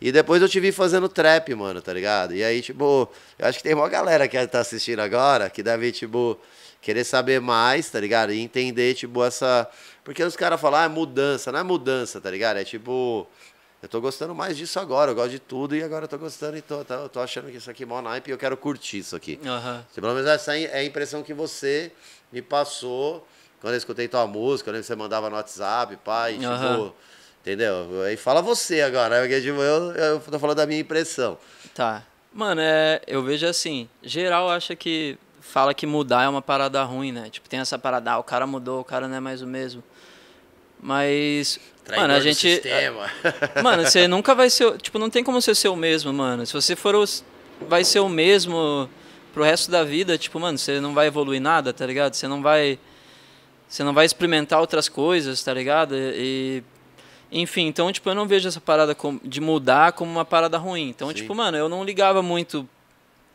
E depois eu te vi fazendo trap, mano, tá ligado? E aí, tipo, eu acho que tem uma galera que tá assistindo agora que deve, tipo querer saber mais, tá ligado? E entender, tipo, essa. Porque os caras falam, ah, é mudança, não é mudança, tá ligado? É tipo, eu tô gostando mais disso agora, eu gosto de tudo e agora eu tô gostando e tô, tá, eu tô achando que isso aqui é mó naipe e eu quero curtir isso aqui. Uhum. pelo menos essa é a impressão que você me passou quando eu escutei tua música, quando você mandava no WhatsApp, pai, tipo, uhum. entendeu? Aí fala você agora, porque tipo, eu, eu tô falando da minha impressão. Tá. Mano, é, eu vejo assim, geral acha que fala que mudar é uma parada ruim, né? Tipo, tem essa parada, ah, o cara mudou, o cara não é mais o mesmo. Mas. Traidor mano, a gente. Sistema. mano, você nunca vai ser. Tipo, não tem como você ser o mesmo, mano. Se você for o. Vai ser o mesmo pro resto da vida, tipo, mano, você não vai evoluir nada, tá ligado? Você não vai. Você não vai experimentar outras coisas, tá ligado? E. Enfim, então, tipo, eu não vejo essa parada de mudar como uma parada ruim. Então, tipo, Sim. tipo, mano, eu não ligava muito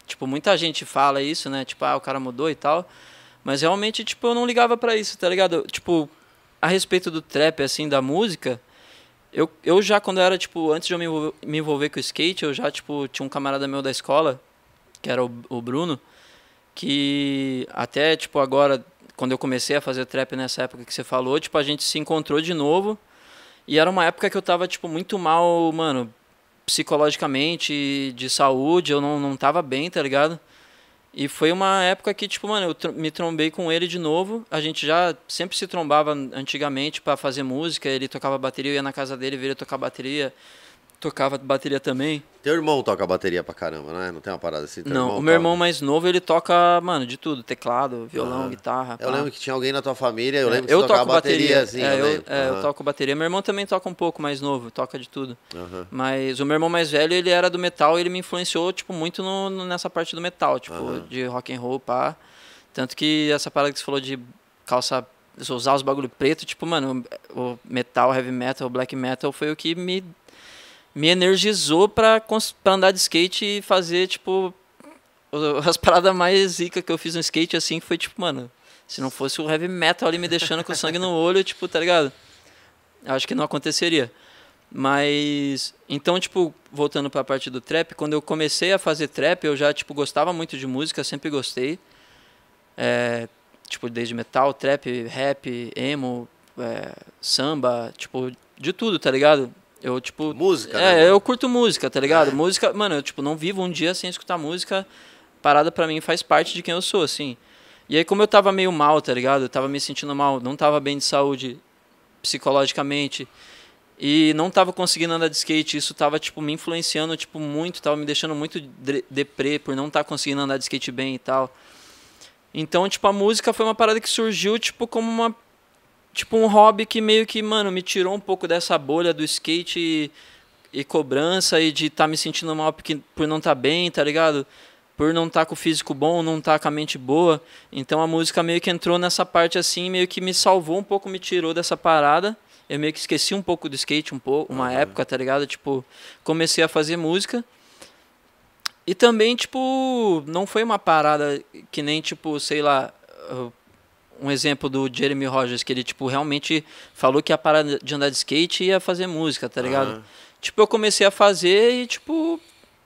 Tipo, muita gente fala isso, né? Tipo, ah, o cara mudou e tal. Mas realmente, tipo, eu não ligava para isso, tá ligado? Tipo, a respeito do trap, assim, da música, eu, eu já, quando era, tipo, antes de eu me envolver, me envolver com o skate, eu já, tipo, tinha um camarada meu da escola, que era o, o Bruno, que até, tipo, agora, quando eu comecei a fazer trap nessa época que você falou, tipo, a gente se encontrou de novo. E era uma época que eu tava, tipo, muito mal, mano, psicologicamente, de saúde, eu não, não tava bem, tá ligado? E foi uma época que, tipo, mano, eu tr me trombei com ele de novo. A gente já sempre se trombava antigamente para fazer música. Ele tocava bateria, eu ia na casa dele, veio tocar bateria tocava bateria também. Teu irmão toca bateria pra caramba, né? Não tem uma parada assim? Teu não, o meu irmão toca... mais novo, ele toca, mano, de tudo. Teclado, violão, uhum. guitarra. Eu pá. lembro que tinha alguém na tua família, eu é, lembro que eu toco bateria. bateria assim, é, eu, é, uhum. eu, toco bateria. Meu irmão também toca um pouco mais novo, toca de tudo. Uhum. Mas o meu irmão mais velho, ele era do metal ele me influenciou, tipo, muito no, no, nessa parte do metal, tipo, de rock and roll, pá. Tanto que essa parada que você falou de calça usar os bagulho preto, tipo, mano, o metal, heavy metal, black metal foi o que me me energizou pra, pra andar de skate e fazer, tipo, as paradas mais zica que eu fiz no skate, assim, foi tipo, mano, se não fosse o heavy metal ali me deixando com sangue no olho, tipo, tá ligado? Acho que não aconteceria. Mas, então, tipo, voltando pra parte do trap, quando eu comecei a fazer trap, eu já, tipo, gostava muito de música, sempre gostei. É, tipo, desde metal, trap, rap, emo, é, samba, tipo, de tudo, tá ligado? Eu, tipo. Música? É, né? eu curto música, tá ligado? É. Música, mano, eu, tipo, não vivo um dia sem escutar música. Parada pra mim faz parte de quem eu sou, assim. E aí, como eu tava meio mal, tá ligado? Eu tava me sentindo mal, não tava bem de saúde psicologicamente. E não tava conseguindo andar de skate, isso tava, tipo, me influenciando, tipo, muito, tava me deixando muito deprê por não estar tá conseguindo andar de skate bem e tal. Então, tipo, a música foi uma parada que surgiu, tipo, como uma tipo um hobby que meio que, mano, me tirou um pouco dessa bolha do skate e, e cobrança e de estar tá me sentindo mal porque, por não estar tá bem, tá ligado? Por não estar tá com o físico bom, não estar tá com a mente boa. Então a música meio que entrou nessa parte assim, meio que me salvou um pouco, me tirou dessa parada. Eu meio que esqueci um pouco do skate, um pouco, uma uhum. época, tá ligado? Tipo, comecei a fazer música. E também, tipo, não foi uma parada que nem, tipo, sei lá, um exemplo do Jeremy Rogers, que ele, tipo, realmente falou que a parada de andar de skate ia fazer música, tá ligado? Uhum. Tipo, eu comecei a fazer e, tipo,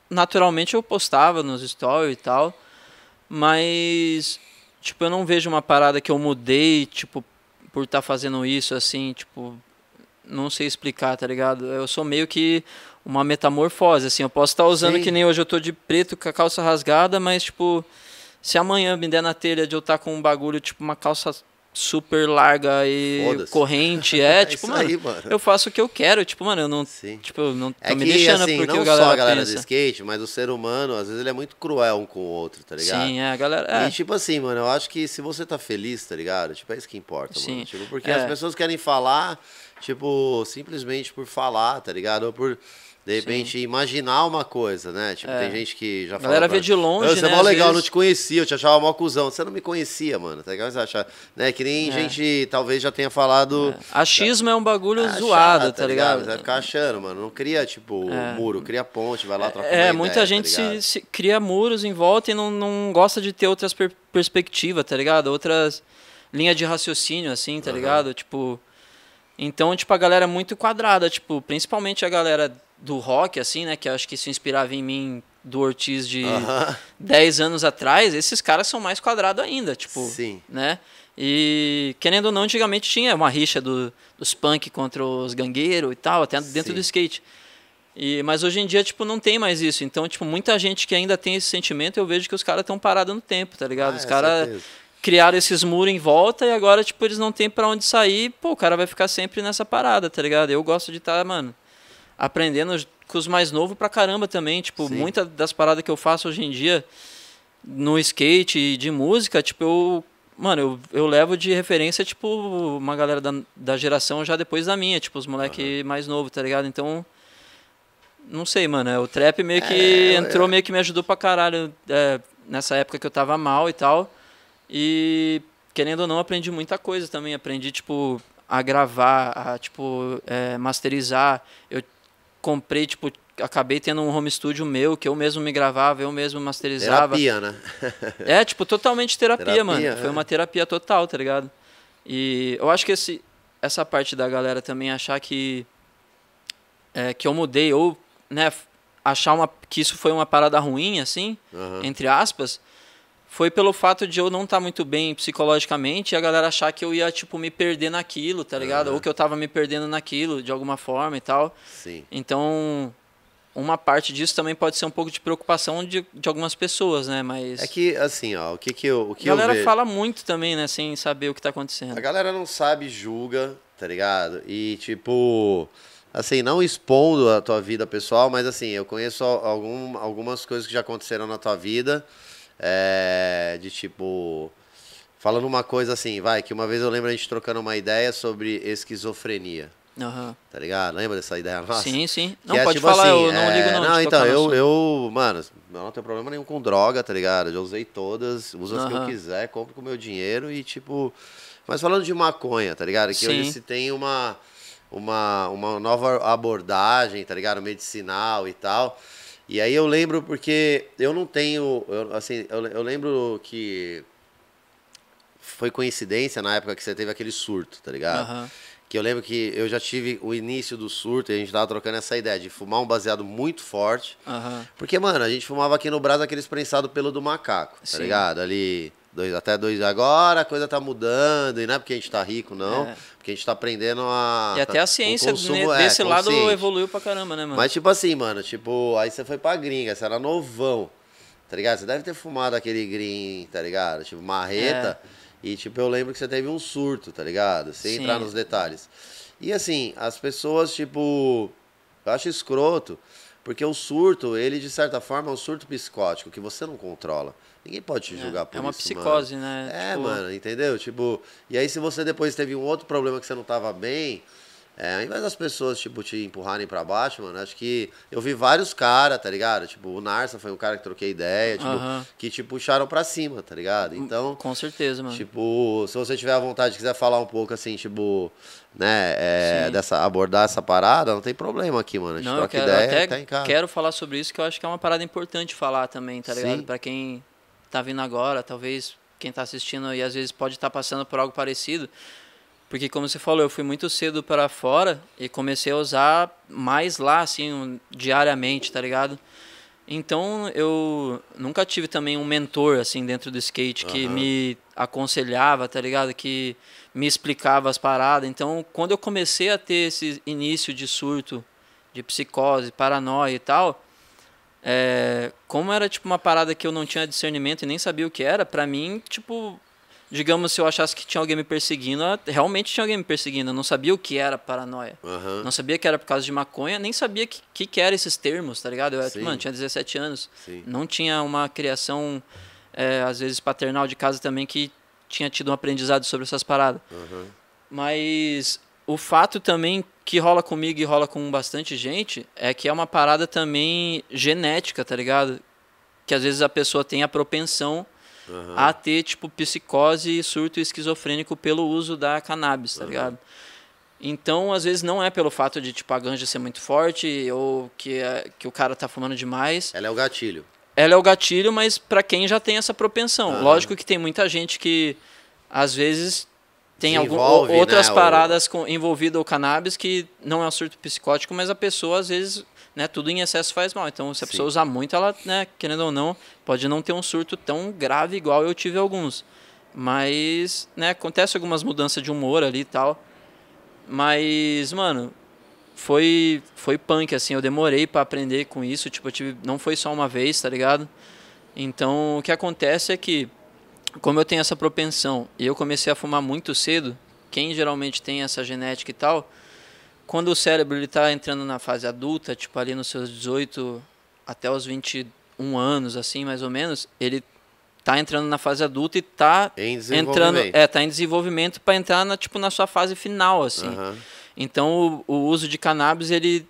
naturalmente eu postava nos stories e tal. Mas, tipo, eu não vejo uma parada que eu mudei, tipo, por estar tá fazendo isso, assim, tipo, não sei explicar, tá ligado? Eu sou meio que uma metamorfose, assim, eu posso estar tá usando Sim. que nem hoje eu tô de preto com a calça rasgada, mas, tipo se amanhã me der na telha de eu estar tá com um bagulho, tipo uma calça super larga e corrente, é, é tipo, mano, aí, mano, eu faço o que eu quero, tipo, mano, eu não, Sim. tipo, não tô é que, me deixando assim, porque não a galera só a galera pensa. do skate, mas o ser humano, às vezes ele é muito cruel um com o outro, tá ligado? Sim, é, a galera, é. E tipo assim, mano, eu acho que se você tá feliz, tá ligado? Tipo, é isso que importa, Sim. mano, tipo, porque as é. pessoas querem falar, tipo, simplesmente por falar, tá ligado? Ou por de repente, Sim. imaginar uma coisa, né? Tipo, é. tem gente que já fala. A galera vê de longe. Você é né, é mó legal, vezes... não te conhecia, eu te achava mó cuzão. Você não me conhecia, mano. Tá legal? Você acha, né? Que nem é. gente talvez já tenha falado. É. Achismo é um bagulho é, achar, zoado, tá, tá ligado? ligado? Você vai ficar achando, mano. Não cria, tipo, um é. muro, cria ponte, vai lá trocar. É, ideia, muita tá gente tá se, se, cria muros em volta e não, não gosta de ter outras per perspectivas, tá ligado? Outras linhas de raciocínio, assim, tá uhum. ligado? Tipo. Então, tipo, a galera é muito quadrada, tipo, principalmente a galera do rock, assim, né? Que acho que isso inspirava em mim do Ortiz de uh -huh. 10 anos atrás, esses caras são mais quadrados ainda, tipo, Sim. né? E querendo ou não, antigamente tinha uma rixa do, dos punk contra os gangueiros e tal, até dentro Sim. do skate. E, mas hoje em dia, tipo, não tem mais isso. Então, tipo, muita gente que ainda tem esse sentimento, eu vejo que os caras estão parados no tempo, tá ligado? Ah, os é caras criaram esses muros em volta e agora, tipo, eles não têm para onde sair. Pô, o cara vai ficar sempre nessa parada, tá ligado? Eu gosto de estar, tá, mano, aprendendo com os mais novos pra caramba também. Tipo, muita muitas das paradas que eu faço hoje em dia no skate e de música, tipo, eu. Mano, eu, eu levo de referência, tipo, uma galera da, da geração já depois da minha, tipo, os moleques uhum. mais novo, tá ligado? Então, não sei, mano. É, o trap meio que é, entrou, é. meio que me ajudou pra caralho é, nessa época que eu tava mal e tal. E, querendo ou não, aprendi muita coisa também. Aprendi, tipo, a gravar, a, tipo, é, masterizar. Eu comprei, tipo, acabei tendo um home studio meu, que eu mesmo me gravava, eu mesmo masterizava. Terapia, né? é, tipo, totalmente terapia, terapia mano. É. Foi uma terapia total, tá ligado? E eu acho que esse, essa parte da galera também achar que é, que eu mudei ou, né, achar uma, que isso foi uma parada ruim, assim, uhum. entre aspas, foi pelo fato de eu não estar tá muito bem psicologicamente e a galera achar que eu ia, tipo, me perder naquilo, tá ligado? Uhum. Ou que eu estava me perdendo naquilo de alguma forma e tal. Sim. Então, uma parte disso também pode ser um pouco de preocupação de, de algumas pessoas, né? Mas. É que, assim, ó, o que, que eu. O que a galera vejo... fala muito também, né? Sem saber o que está acontecendo. A galera não sabe, julga, tá ligado? E, tipo assim, não expondo a tua vida pessoal, mas assim, eu conheço algum, algumas coisas que já aconteceram na tua vida é, de tipo. Falando uma coisa assim, vai, que uma vez eu lembro a gente trocando uma ideia sobre esquizofrenia. Uhum. Tá ligado? Lembra dessa ideia nossa? Sim, sim. Não, é, pode tipo falar, assim, eu não é, ligo não. Não, então, eu, eu, mano, eu não tenho problema nenhum com droga, tá ligado? Eu já usei todas, uso as que eu quiser, compro com o meu dinheiro e, tipo... Mas falando de maconha, tá ligado? Que sim. hoje se tem uma, uma, uma nova abordagem, tá ligado? Medicinal e tal... E aí eu lembro porque eu não tenho. Eu, assim, eu, eu lembro que foi coincidência na época que você teve aquele surto, tá ligado? Uhum. Que eu lembro que eu já tive o início do surto e a gente tava trocando essa ideia de fumar um baseado muito forte. Uhum. Porque, mano, a gente fumava aqui no Brasil aqueles prensado pelo do macaco, tá Sim. tá ligado? Ali, dois, até dois. Agora a coisa tá mudando, e não é porque a gente tá rico, não. É. Porque a gente tá aprendendo a. E até a tá, ciência consumo, né, é, desse é, lado evoluiu pra caramba, né, mano? Mas tipo assim, mano, tipo, aí você foi pra gringa, você era novão, tá ligado? Você deve ter fumado aquele green, tá ligado? Tipo, marreta. É. E tipo, eu lembro que você teve um surto, tá ligado? Sem Sim. entrar nos detalhes. E assim, as pessoas, tipo. Eu acho escroto, porque o surto, ele de certa forma é um surto psicótico, que você não controla. Ninguém pode te é. julgar é, por isso. É uma isso, psicose, mano. né? É, tipo... mano, entendeu? Tipo, e aí se você depois teve um outro problema que você não tava bem, é, ao invés das pessoas, tipo, te empurrarem para baixo, mano, acho que eu vi vários caras, tá ligado? Tipo, o Narsa foi um cara que troquei ideia, tipo, que te puxaram para cima, tá ligado? Hum, então. Com certeza, mano. Tipo, se você tiver à vontade quiser falar um pouco assim, tipo, né, é, dessa, abordar essa parada, não tem problema aqui, mano. A gente não, troca eu quero, ideia, até tá em casa. Quero falar sobre isso, que eu acho que é uma parada importante falar também, tá ligado? Para quem tá vindo agora, talvez quem está assistindo e às vezes pode estar tá passando por algo parecido. Porque como você falou, eu fui muito cedo para fora e comecei a usar mais lá assim, diariamente, tá ligado? Então eu nunca tive também um mentor assim dentro do skate que uhum. me aconselhava, tá ligado? Que me explicava as paradas. Então quando eu comecei a ter esse início de surto, de psicose, paranoia e tal, é, como era tipo uma parada que eu não tinha discernimento e nem sabia o que era, para mim, tipo, digamos, se eu achasse que tinha alguém me perseguindo, realmente tinha alguém me perseguindo. Eu não sabia o que era paranoia. Uhum. Não sabia que era por causa de maconha, nem sabia que, que, que eram esses termos, tá ligado? Eu, era mano, tinha 17 anos. Sim. Não tinha uma criação, é, às vezes, paternal de casa também que tinha tido um aprendizado sobre essas paradas. Uhum. Mas o fato também que rola comigo e rola com bastante gente é que é uma parada também genética, tá ligado? Que às vezes a pessoa tem a propensão uhum. a ter, tipo, psicose e surto esquizofrênico pelo uso da cannabis, tá uhum. ligado? Então, às vezes, não é pelo fato de, tipo, a ganja ser muito forte ou que, é, que o cara tá fumando demais. Ela é o gatilho. Ela é o gatilho, mas para quem já tem essa propensão. Uhum. Lógico que tem muita gente que, às vezes, tem algum, envolve, outras né, paradas o... envolvidas ao cannabis que não é um surto psicótico, mas a pessoa às vezes, né, tudo em excesso faz mal. Então, se a Sim. pessoa usar muito, ela, né, querendo ou não, pode não ter um surto tão grave igual eu tive alguns. Mas, né, acontece algumas mudanças de humor ali e tal. Mas, mano, foi foi punk assim, eu demorei para aprender com isso, tipo, eu tive, não foi só uma vez, tá ligado? Então, o que acontece é que como eu tenho essa propensão e eu comecei a fumar muito cedo, quem geralmente tem essa genética e tal, quando o cérebro está entrando na fase adulta, tipo ali nos seus 18 até os 21 anos, assim mais ou menos, ele está entrando na fase adulta e está entrando é tá em desenvolvimento para entrar na tipo na sua fase final assim uhum. então o, o, uso de cannabis ele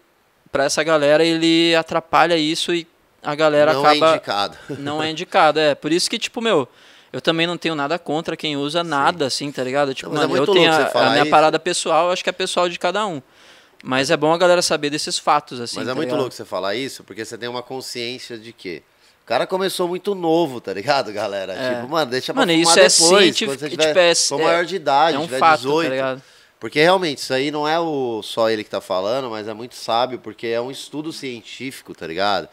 para essa galera ele atrapalha isso e a galera não é acaba não é indicado não é indicado é por isso que tipo meu eu também não tenho nada contra quem usa nada, assim, tá ligado? Tipo, é mano, é eu tenho a, a, minha isso. parada pessoal, acho que é pessoal de cada um. Mas é bom a galera saber desses fatos, assim. Mas é tá é muito ligado? louco você falar isso, porque você tem uma consciência de quê? O cara começou muito novo, tá ligado, galera? É. Tipo, mano, deixa pra mano, fumar isso é depois, tipo, é científico, quando você tiver, tipo, é, maior de idade, é um fato, 18. Tá ligado? Porque realmente, isso aí não é o, só ele que tá falando, mas é muito sábio, porque é um estudo científico, tá ligado?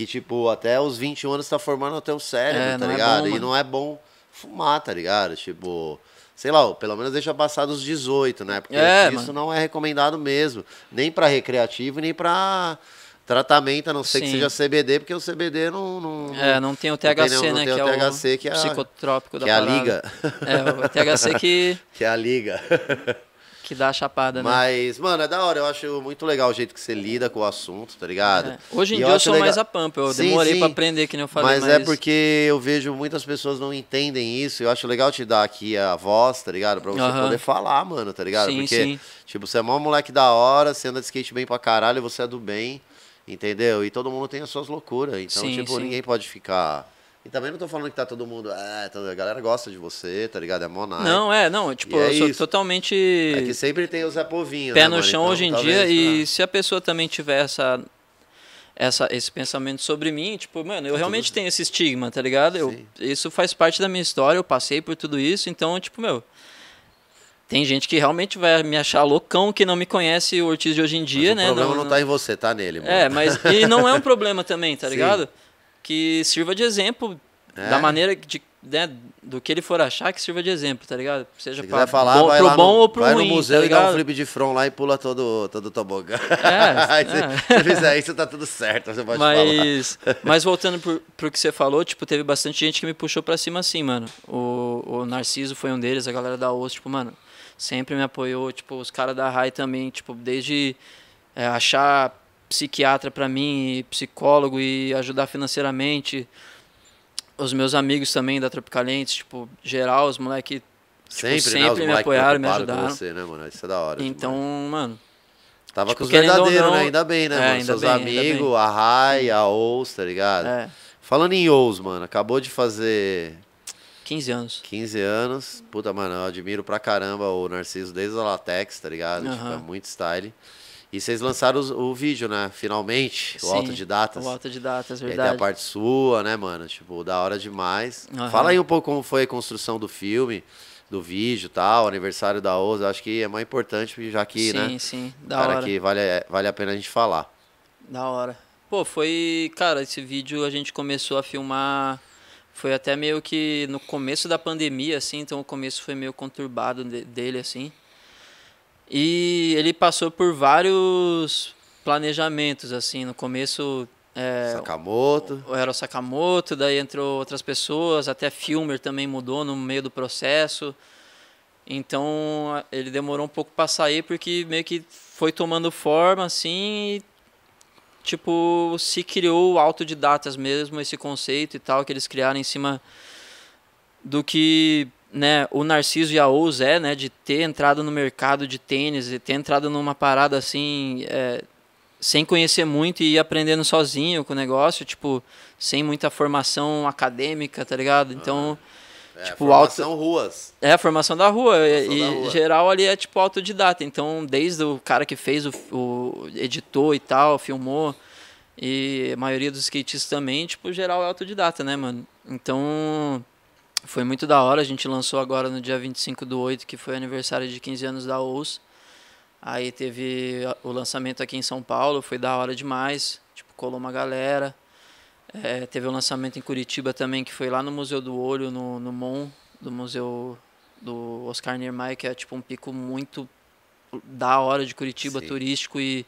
que, tipo, até os 21 anos tá formando até o cérebro, é, tá é ligado? É bom, e não é bom fumar, tá ligado? Tipo, sei lá, pelo menos deixa passar dos 18, né? Porque é, isso mano. não é recomendado mesmo, nem para recreativo, nem para tratamento, a não ser Sim. que seja CBD, porque o CBD não... não é, não tem o THC, não tem, né? Não tem o que THC, é o que é psicotrópico que da que é a liga. É, o THC que... Que é a liga. que dá a chapada, né? Mas, mano, é da hora. Eu acho muito legal o jeito que você lida com o assunto, tá ligado? É. Hoje em e dia eu, eu sou legal... mais a pampa. Eu sim, demorei sim. pra aprender, que nem eu falei. Mas, é mas é porque eu vejo muitas pessoas não entendem isso. Eu acho legal te dar aqui a voz, tá ligado? Pra você poder falar, mano, tá ligado? Sim, porque, sim. tipo, você é mó moleque da hora, você anda de skate bem pra caralho, você é do bem, entendeu? E todo mundo tem as suas loucuras. Então, sim, tipo, ninguém pode ficar e também não tô falando que tá todo mundo. É, tá, a galera gosta de você, tá ligado? É monarca. Não, é, não. É, tipo, é eu sou isso. totalmente. É que sempre tem os apovinhos. Pé né, no mano? chão então, hoje em dia. E né? se a pessoa também tiver essa, essa, esse pensamento sobre mim, tipo, mano, eu tá realmente tudo. tenho esse estigma, tá ligado? Eu, isso faz parte da minha história, eu passei por tudo isso, então, tipo, meu. Tem gente que realmente vai me achar loucão que não me conhece o Ortiz de hoje em dia, mas né? O problema não, não tá em você, tá nele, mano. É, mas. E não é um problema também, tá Sim. ligado? que sirva de exemplo é. da maneira de, né, do que ele for achar que sirva de exemplo, tá ligado? Seja Se pra, bom, vai pro bom no, ou pro vai ruim. Vai tá no museu tá e dá um flip de front lá e pula todo, todo o tobogã. É, é. Se, fizer isso, tá tudo certo, você pode mas, falar. Mas voltando pro, pro que você falou, tipo, teve bastante gente que me puxou pra cima assim, mano. O, o Narciso foi um deles, a galera da OS, tipo, mano, sempre me apoiou, tipo, os caras da RAI também, tipo, desde é, achar psiquiatra para mim, e psicólogo e ajudar financeiramente. Os meus amigos também da Tropicalentes, tipo, geral, os moleque sempre, tipo, sempre né? os me apoiaram, me ajudaram. Você, né, mano? Isso é da hora. Então, demais. mano, Tava tipo, com os verdadeiros, né? Ainda bem, né, é, mano? Seus bem, amigos, a Rai, a Ous, tá ligado? É. Falando em Ous, mano, acabou de fazer. 15 anos. 15 anos. Puta, mano, eu admiro pra caramba o Narciso desde a Latex, tá ligado? Tipo, é muito style. E vocês lançaram o, o vídeo, né? Finalmente, Sim, o Autodidatas. O Autodidatas, verdade. E aí tem a parte sua, né, mano? Tipo, da hora demais. Uhum. Fala aí um pouco como foi a construção do filme, do vídeo e tal, aniversário da OZA. Acho que é mais importante, já que, sim, né? Sim, sim. Da cara hora. que vale, vale a pena a gente falar. Da hora. Pô, foi. Cara, esse vídeo a gente começou a filmar. Foi até meio que no começo da pandemia, assim, então o começo foi meio conturbado dele, assim. E ele passou por vários planejamentos, assim, no começo... É, Sakamoto. Era o Sakamoto, daí entrou outras pessoas, até Filmer também mudou no meio do processo. Então ele demorou um pouco para sair porque meio que foi tomando forma assim e tipo se criou autodidatas mesmo esse conceito e tal que eles criaram em cima do que né, o Narciso e a Ous é, né, de ter entrado no mercado de tênis e ter entrado numa parada assim, é, sem conhecer muito e aprendendo sozinho com o negócio, tipo, sem muita formação acadêmica, tá ligado? Então, ah, é, é tipo, formação auto... ruas. É, a formação da rua. Formação e da rua. geral ali é tipo autodidata. Então, desde o cara que fez o, o editou e tal, filmou, e a maioria dos skatistas também, tipo, geral é autodidata, né, mano? Então, foi muito da hora. A gente lançou agora no dia 25 do 8, que foi aniversário de 15 anos da OUS. Aí teve o lançamento aqui em São Paulo, foi da hora demais. Tipo, colou uma galera. É, teve o um lançamento em Curitiba também, que foi lá no Museu do Olho, no, no MON, do Museu do Oscar Niemeyer, que é tipo um pico muito da hora de Curitiba, Sim. turístico e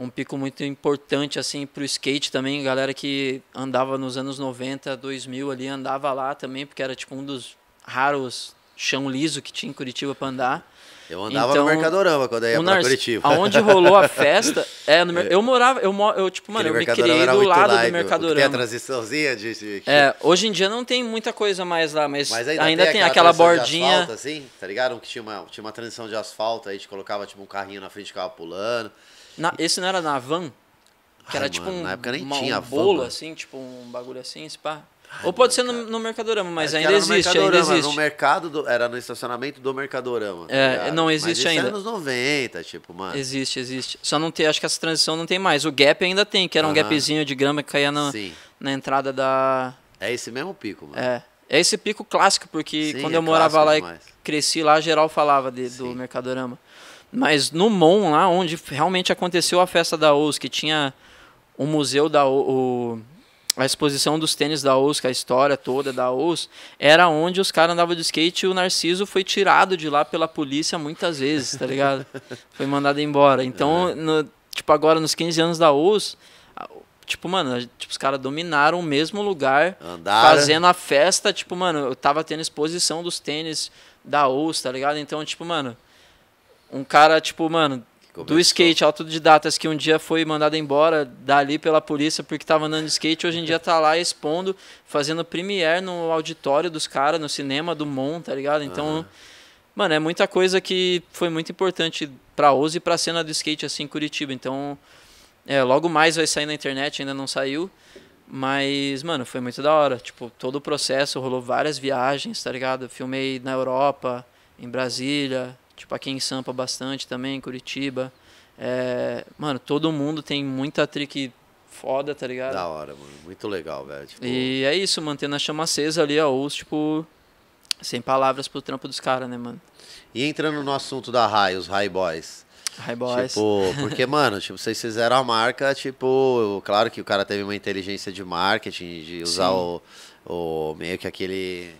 um pico muito importante assim para o skate também. Galera que andava nos anos 90, 2000 ali, andava lá também, porque era tipo um dos raros chão liso que tinha em Curitiba para andar. Eu andava então, no Mercadorama quando ia para Curitiba. Aonde rolou a festa, é, no, é. eu morava, eu, eu tipo, mano, Aquele eu me criei do lado live, do Mercadorama. Tem a transiçãozinha de... de É, hoje em dia não tem muita coisa mais lá, mas, mas ainda, ainda, tem, aquela, tem aquela bordinha... Asfalto, assim, tá ligado? Que tinha uma, tinha uma transição de asfalto, aí a gente colocava, tipo, um carrinho na frente, ficava pulando... Na, esse não era na van? Que era tipo mano, um, na época nem uma, tinha um bolo, van, assim, tipo um bagulho assim, pá. Ai, Ou pode ser no, no Mercadorama, mas é ainda existe, ainda existe. No mercado do, era no estacionamento do Mercadorama. Tá é, cara. não existe mas ainda. Isso é anos 90, tipo, mano. Existe, existe. Só não tem, acho que essa transição não tem mais. O gap ainda tem, que era uh -huh. um gapzinho de grama que caía na, na entrada da. É esse mesmo pico, mano. É. É esse pico clássico, porque Sim, quando eu é morava lá demais. e cresci lá, geral falava de, do Mercadorama. Mas no Mon, lá onde realmente aconteceu a festa da OUS, que tinha o museu da o, a exposição dos tênis da OUS, é a história toda da OUS, era onde os caras andavam de skate e o Narciso foi tirado de lá pela polícia muitas vezes, tá ligado? foi mandado embora. Então, é. no, tipo, agora nos 15 anos da OUS, tipo, mano, tipo, os caras dominaram o mesmo lugar, Andaram. fazendo a festa, tipo, mano, eu tava tendo exposição dos tênis da OUS, tá ligado? Então, tipo, mano, um cara, tipo, mano, do skate, autodidatas, que um dia foi mandado embora dali pela polícia porque tava andando de skate, hoje em dia tá lá expondo, fazendo premiere no auditório dos caras, no cinema do Mon, tá ligado? Então, ah. mano, é muita coisa que foi muito importante pra Oz e pra cena do skate, assim, em Curitiba. Então, é, logo mais vai sair na internet, ainda não saiu. Mas, mano, foi muito da hora. Tipo, todo o processo rolou várias viagens, tá ligado? Filmei na Europa, em Brasília, Tipo, aqui em Sampa bastante também, Curitiba. É, mano, todo mundo tem muita trick foda, tá ligado? Da hora, mano. Muito legal, velho. Tipo... E é isso, mantendo a chama acesa ali, a os, tipo, sem palavras pro trampo dos caras, né, mano? E entrando no assunto da Rai, os Rai Boys. High boys. Tipo, porque, mano, tipo, vocês fizeram a marca, tipo, claro que o cara teve uma inteligência de marketing, de usar o, o, meio que aquele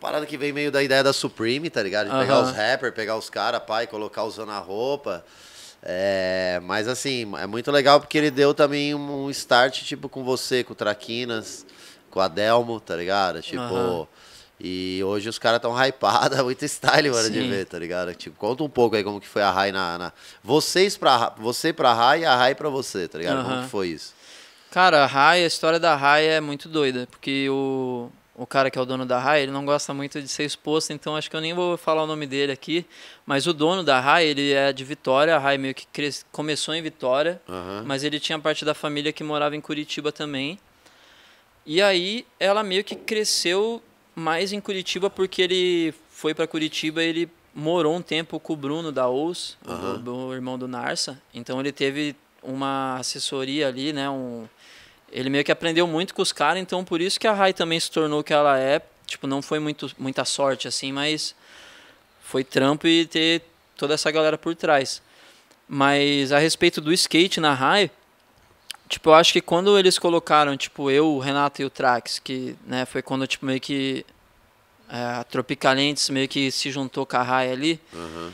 parada que vem meio da ideia da Supreme, tá ligado? De uhum. pegar os rappers, pegar os caras, pai, colocar usando a roupa. É, mas assim, é muito legal porque ele deu também um start, tipo, com você, com o Traquinas, com a Delmo, tá ligado? Tipo. Uhum. E hoje os caras tão hypados, muito style, mano, Sim. de ver, tá ligado? Tipo, conta um pouco aí como que foi a Rai na, na. Vocês pra, você pra Rai e a Rai pra você, tá ligado? Uhum. Como que foi isso? Cara, a Rai, a história da Rai é muito doida, porque o, o cara que é o dono da RAI, ele não gosta muito de ser exposto, então acho que eu nem vou falar o nome dele aqui. Mas o dono da RAI, ele é de Vitória, a RAI meio que cres... começou em Vitória, uhum. mas ele tinha parte da família que morava em Curitiba também. E aí ela meio que cresceu mais em Curitiba porque ele foi para Curitiba, ele morou um tempo com o Bruno da OUS, uhum. o, irmão do Narsa, então ele teve uma assessoria ali, né, um ele meio que aprendeu muito com os caras, então por isso que a Rai também se tornou o que ela é. Tipo, não foi muito, muita sorte, assim, mas foi trampo e ter toda essa galera por trás. Mas a respeito do skate na Rai, tipo, eu acho que quando eles colocaram, tipo, eu, o Renato e o Trax, que, né, foi quando, tipo, meio que é, a Tropicalentes meio que se juntou com a Rai ali. Uhum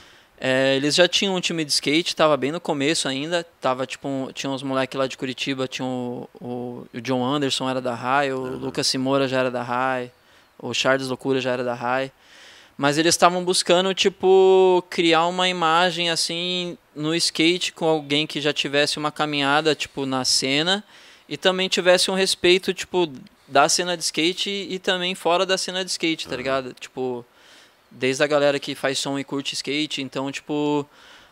é, eles já tinham um time de skate, tava bem no começo ainda. Tava, tipo, um, tinha uns moleques lá de Curitiba, tinha o, o, o, John Anderson era da Rai, o uhum. Lucas Simora já era da Rai, o Charles Loucura já era da Rai. Mas eles estavam buscando, tipo, criar uma imagem, assim, no skate com alguém que já tivesse uma caminhada, tipo, na cena. E também tivesse um respeito, tipo, da cena de skate e também fora da cena de skate, tá uhum. ligado? Tipo, desde a galera que faz som e curte skate, então, tipo,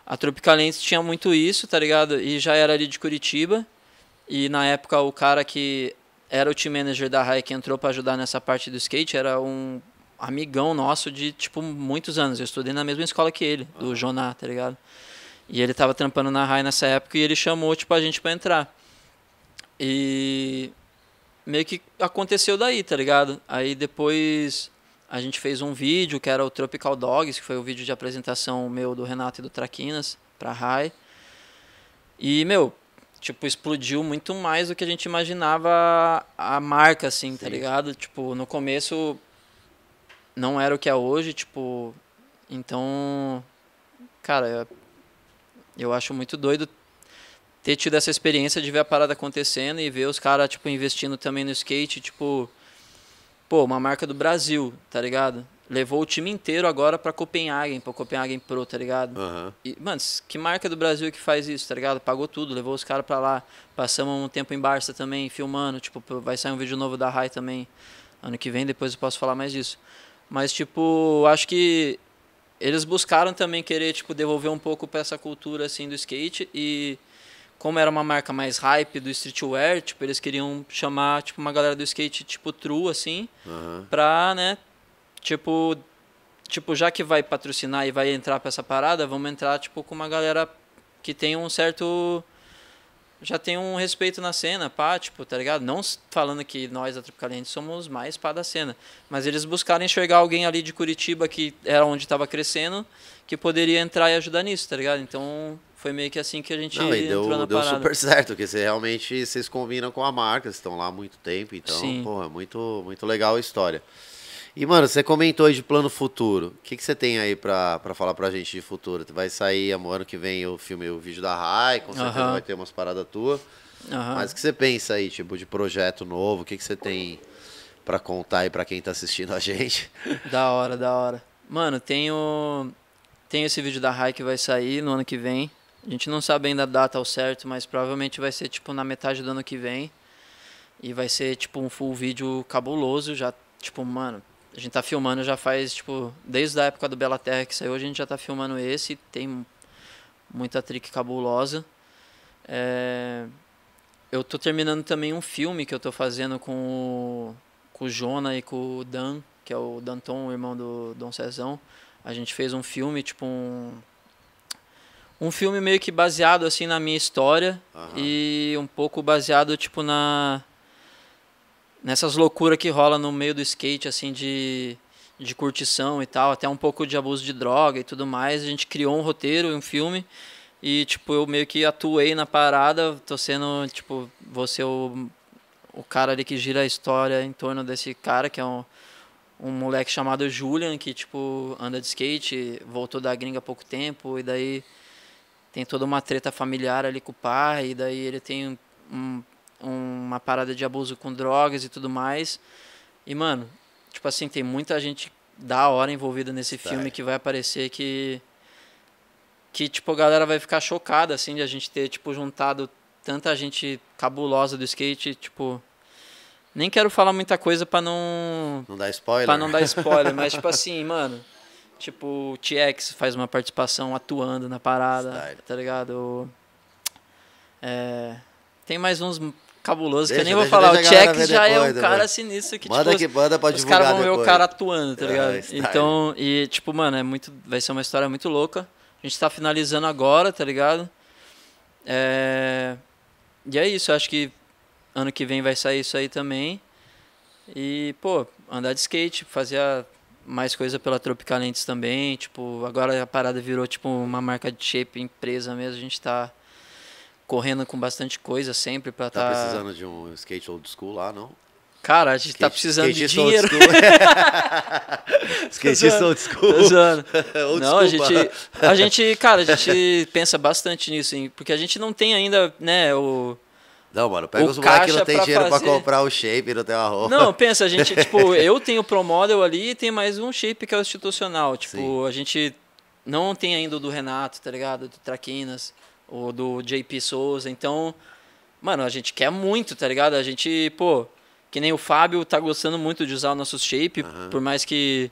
a Tropicalentes tinha muito isso, tá ligado? E já era ali de Curitiba. E na época o cara que era o team manager da RAI que entrou para ajudar nessa parte do skate era um amigão nosso de, tipo, muitos anos. Eu estudei na mesma escola que ele, do Joná, tá ligado? E ele tava trampando na RAI nessa época e ele chamou, tipo, a gente para entrar. E meio que aconteceu daí, tá ligado? Aí depois a gente fez um vídeo que era o Tropical Dogs, que foi o vídeo de apresentação meu do Renato e do Traquinas para Rai. E, meu, tipo, explodiu muito mais do que a gente imaginava a marca, assim, tá Sim. tá ligado? Tipo, no começo não era o que é hoje, tipo. Então, cara, eu acho muito doido ter tido essa experiência de ver a parada acontecendo e ver os caras, tipo, investindo também no skate, tipo pô, uma marca do Brasil, tá ligado? Levou o time inteiro agora pra Copenhagen, pra Copenhagen Pro, tá ligado? Uhum. E, mano, que marca do Brasil que faz isso, tá ligado? Pagou tudo, levou os caras pra lá. Passamos um tempo em Barça também, filmando. Tipo, vai sair um vídeo novo da Rai também. Ano que vem, depois eu posso falar mais disso. Mas, tipo, acho que eles buscaram também querer, tipo, devolver um pouco pra essa cultura, assim, do skate e como era uma marca mais hype do streetwear, tipo, eles queriam chamar, tipo, uma galera do skate, tipo, true, assim, uhum. pra, né, tipo, tipo, já que vai patrocinar e vai entrar pra essa parada, vamos entrar, tipo, com uma galera que tem um certo... Já tem um respeito na cena, pá, tipo, tá ligado? Não falando que nós, da Tropicaliente, somos mais pá da cena. Mas eles buscaram enxergar alguém ali de Curitiba, que era onde estava crescendo, que poderia entrar e ajudar nisso, tá ligado? Então, foi meio que assim que a gente Não, e deu, entrou na deu parada. super certo, porque você realmente vocês combinam com a marca, vocês estão lá há muito tempo, então, Sim. porra, é muito, muito legal a história. E, mano, você comentou aí de plano futuro. O que, que você tem aí pra, falar pra gente de futuro? Vai sair é, ano que vem o filme, o vídeo da Rai, com certeza vai ter umas paradas tuas. Mas o que você pensa aí, tipo, de projeto novo? O que, que você tem pra contar aí pra quem tá assistindo a gente? Da hora, da hora. Mano, tenho. Tem esse vídeo da Rai que vai sair no ano que vem. A gente não sabe ainda a data ao certo, mas provavelmente vai ser tipo na metade do ano que vem. E vai ser tipo um full vídeo cabuloso, já tipo, mano, a gente tá filmando já faz tipo desde a época do Bela Terra que saiu, a gente já tá filmando esse, tem muita trick cabulosa. É... Eu tô terminando também um filme que eu tô fazendo com o, com o Jonah e com o Dan, que é o Danton, o irmão do Dom Cezão. A gente fez um filme, tipo um um filme meio que baseado assim na minha história uhum. e um pouco baseado tipo na nessas loucuras que rola no meio do skate assim de de curtição e tal, até um pouco de abuso de droga e tudo mais. A gente criou um roteiro, e um filme e tipo eu meio que atuei na parada, tô sendo tipo você o o cara ali que gira a história em torno desse cara que é um um moleque chamado Julian que tipo anda de skate, voltou da gringa há pouco tempo e daí tem toda uma treta familiar ali com o pai, e daí ele tem um, uma parada de abuso com drogas e tudo mais. E, mano, tipo assim, tem muita gente da hora envolvida nesse filme que vai aparecer que. Que, tipo, a galera vai ficar chocada, assim, de a gente ter, tipo, juntado tanta gente cabulosa do skate, tipo. Nem quero falar muita coisa para não. Não dar spoiler. Pra não dar spoiler, mas, tipo assim, mano. Tipo, o TX faz uma participação atuando na parada, Style. tá ligado? É, tem mais uns cabulosos deixa, que eu nem deixa, vou falar. O TX já depois, é um cara sinistro que, manda tipo, que manda pra os caras vão depois. ver o cara atuando, tá é, ligado? É, então, e tipo, mano, é muito, vai ser uma história muito louca. A gente tá finalizando agora, tá ligado? É... E é isso, acho que ano que vem vai sair isso aí também. E, pô, andar de skate, fazer a mais coisa pela Tropicalentes também. Tipo, agora a parada virou tipo uma marca de shape, empresa mesmo. A gente está correndo com bastante coisa sempre para estar. Tá, tá precisando de um skate old school lá, não? Cara, a gente tá skate, tá precisando de dinheiro. skate old school. old não, a gente, a gente, cara, a gente pensa bastante nisso, hein? porque a gente não tem ainda, né, o não, mano, pega o os moleques que não tem pra dinheiro fazer... pra comprar o shape, não tem uma roupa. Não, pensa, a gente, tipo, eu tenho o Model ali e tem mais um shape que é o institucional. Tipo, Sim. a gente não tem ainda o do Renato, tá ligado? Do Traquinas, ou do JP Souza. Então, mano, a gente quer muito, tá ligado? A gente, pô, que nem o Fábio tá gostando muito de usar o nosso shape, uhum. por mais que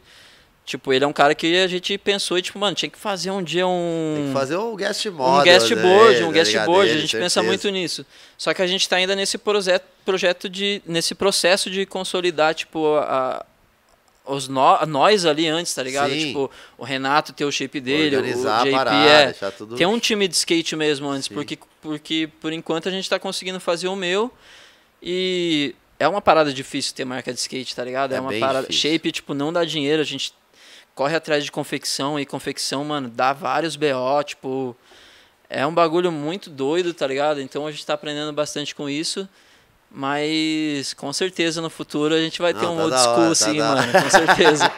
Tipo, ele é um cara que a gente pensou e, tipo, mano, tinha que fazer um dia um. Tem que fazer um guest model. Um tá guest board, um guest board. Dele, a gente pensa muito nisso. Só que a gente está ainda nesse projeto, projeto de. nesse processo de consolidar, tipo, a, os no, nós ali antes, tá ligado? Sim. Tipo, o Renato ter o shape dele, Organizar o JP parada, é. tudo... Ter um time de skate mesmo antes, porque, porque por enquanto a gente está conseguindo fazer o meu. E é uma parada difícil ter marca de skate, tá ligado? É, é uma parada. Difícil. Shape, tipo, não dá dinheiro, a gente corre atrás de confecção e confecção, mano, dá vários BO, tipo. É um bagulho muito doido, tá ligado? Então a gente tá aprendendo bastante com isso. Mas com certeza no futuro a gente vai Não, ter um tá outro school, tá sim, tá mano. Com certeza.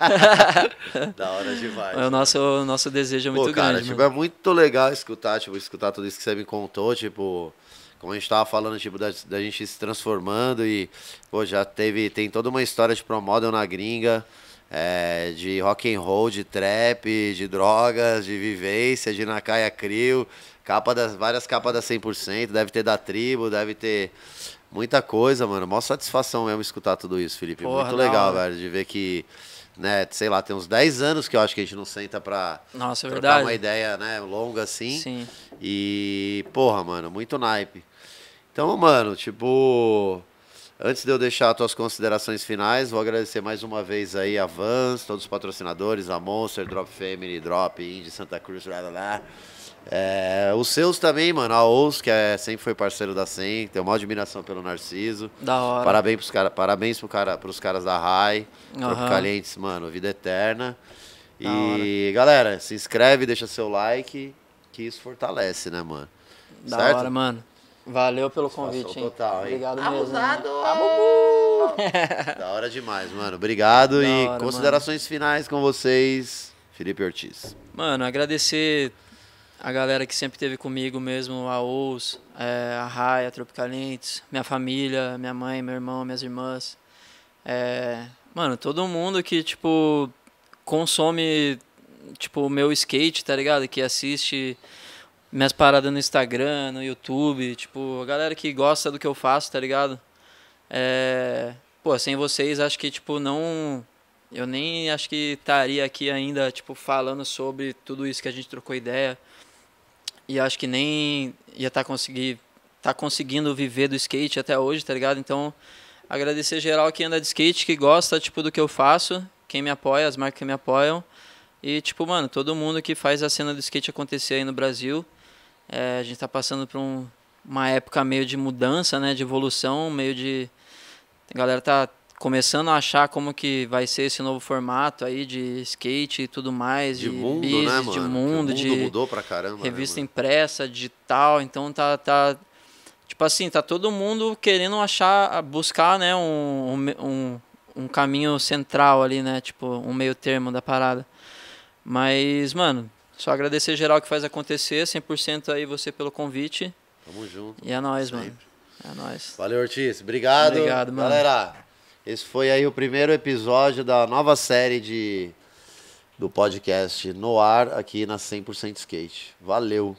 da hora demais. É o nosso, o nosso desejo é Pô, muito cara, grande. Tipo, é muito legal escutar, tipo, escutar tudo isso que você me contou, tipo como a gente estava falando, tipo, da, da, gente se transformando e, pô, já teve, tem toda uma história de promodel na gringa, é, de rock and roll, de trap, de drogas, de vivência, de Nakaya Crew, capa das, várias capas da 100%, deve ter da tribo, deve ter muita coisa, mano. Mó satisfação mesmo escutar tudo isso, Felipe. Porra, Muito legal, velho, de ver que né, sei lá, tem uns 10 anos que eu acho que a gente não senta pra Nossa, é trocar verdade. uma ideia, né, longa assim. Sim. E, porra, mano, muito naipe. Então, mano, tipo, Antes de eu deixar as tuas considerações finais, vou agradecer mais uma vez aí a Vans, todos os patrocinadores, a Monster, Drop Family, Drop, Indy, Santa Cruz, blá blá blá. É, os seus também, mano. A Ous, que é, sempre foi parceiro da SEM, tenho uma admiração pelo Narciso. Da hora. Parabéns pros, cara, parabéns pro cara, pros caras da RAI, uhum. Calientes, mano. Vida eterna. e galera, se inscreve, deixa seu like, que isso fortalece, né, mano? Da certo? hora, mano. Valeu pelo convite, hein? Total, hein? Obrigado Abusado. mesmo. Abusado! da hora demais, mano. Obrigado da e hora, considerações mano. finais com vocês, Felipe Ortiz. Mano, agradecer a galera que sempre teve comigo mesmo, a Ous, é, a Raia, a Tropicalentes, minha família, minha mãe, meu irmão, minhas irmãs. É, mano, todo mundo que, tipo, consome, tipo, o meu skate, tá ligado? Que assiste minhas paradas no Instagram, no YouTube, tipo, a galera que gosta do que eu faço, tá ligado? É, pô, sem vocês acho que, tipo, não. Eu nem acho que estaria aqui ainda, tipo, falando sobre tudo isso que a gente trocou ideia. E acho que nem ia estar tá conseguir tá conseguindo viver do skate até hoje, tá ligado? Então, agradecer geral que anda de skate, que gosta, tipo, do que eu faço, quem me apoia, as marcas que me apoiam. E, tipo, mano, todo mundo que faz a cena do skate acontecer aí no Brasil. É, a gente está passando por um, uma época meio de mudança, né? De evolução, meio de... A galera tá começando a achar como que vai ser esse novo formato aí de skate e tudo mais. De, de mundo, business, né, mano? De mundo, o mundo de mudou pra caramba, né, revista né, impressa, digital. Então tá, tá... Tipo assim, tá todo mundo querendo achar, buscar, né? um, um um caminho central ali, né? Tipo, um meio termo da parada. Mas, mano, só agradecer geral que faz acontecer. 100% aí você pelo convite. Tamo junto. E é nóis, sempre. mano. É nóis. Valeu, Ortiz. Obrigado. Obrigado, mano. Galera, esse foi aí o primeiro episódio da nova série de do podcast no ar aqui na 100% Skate. Valeu.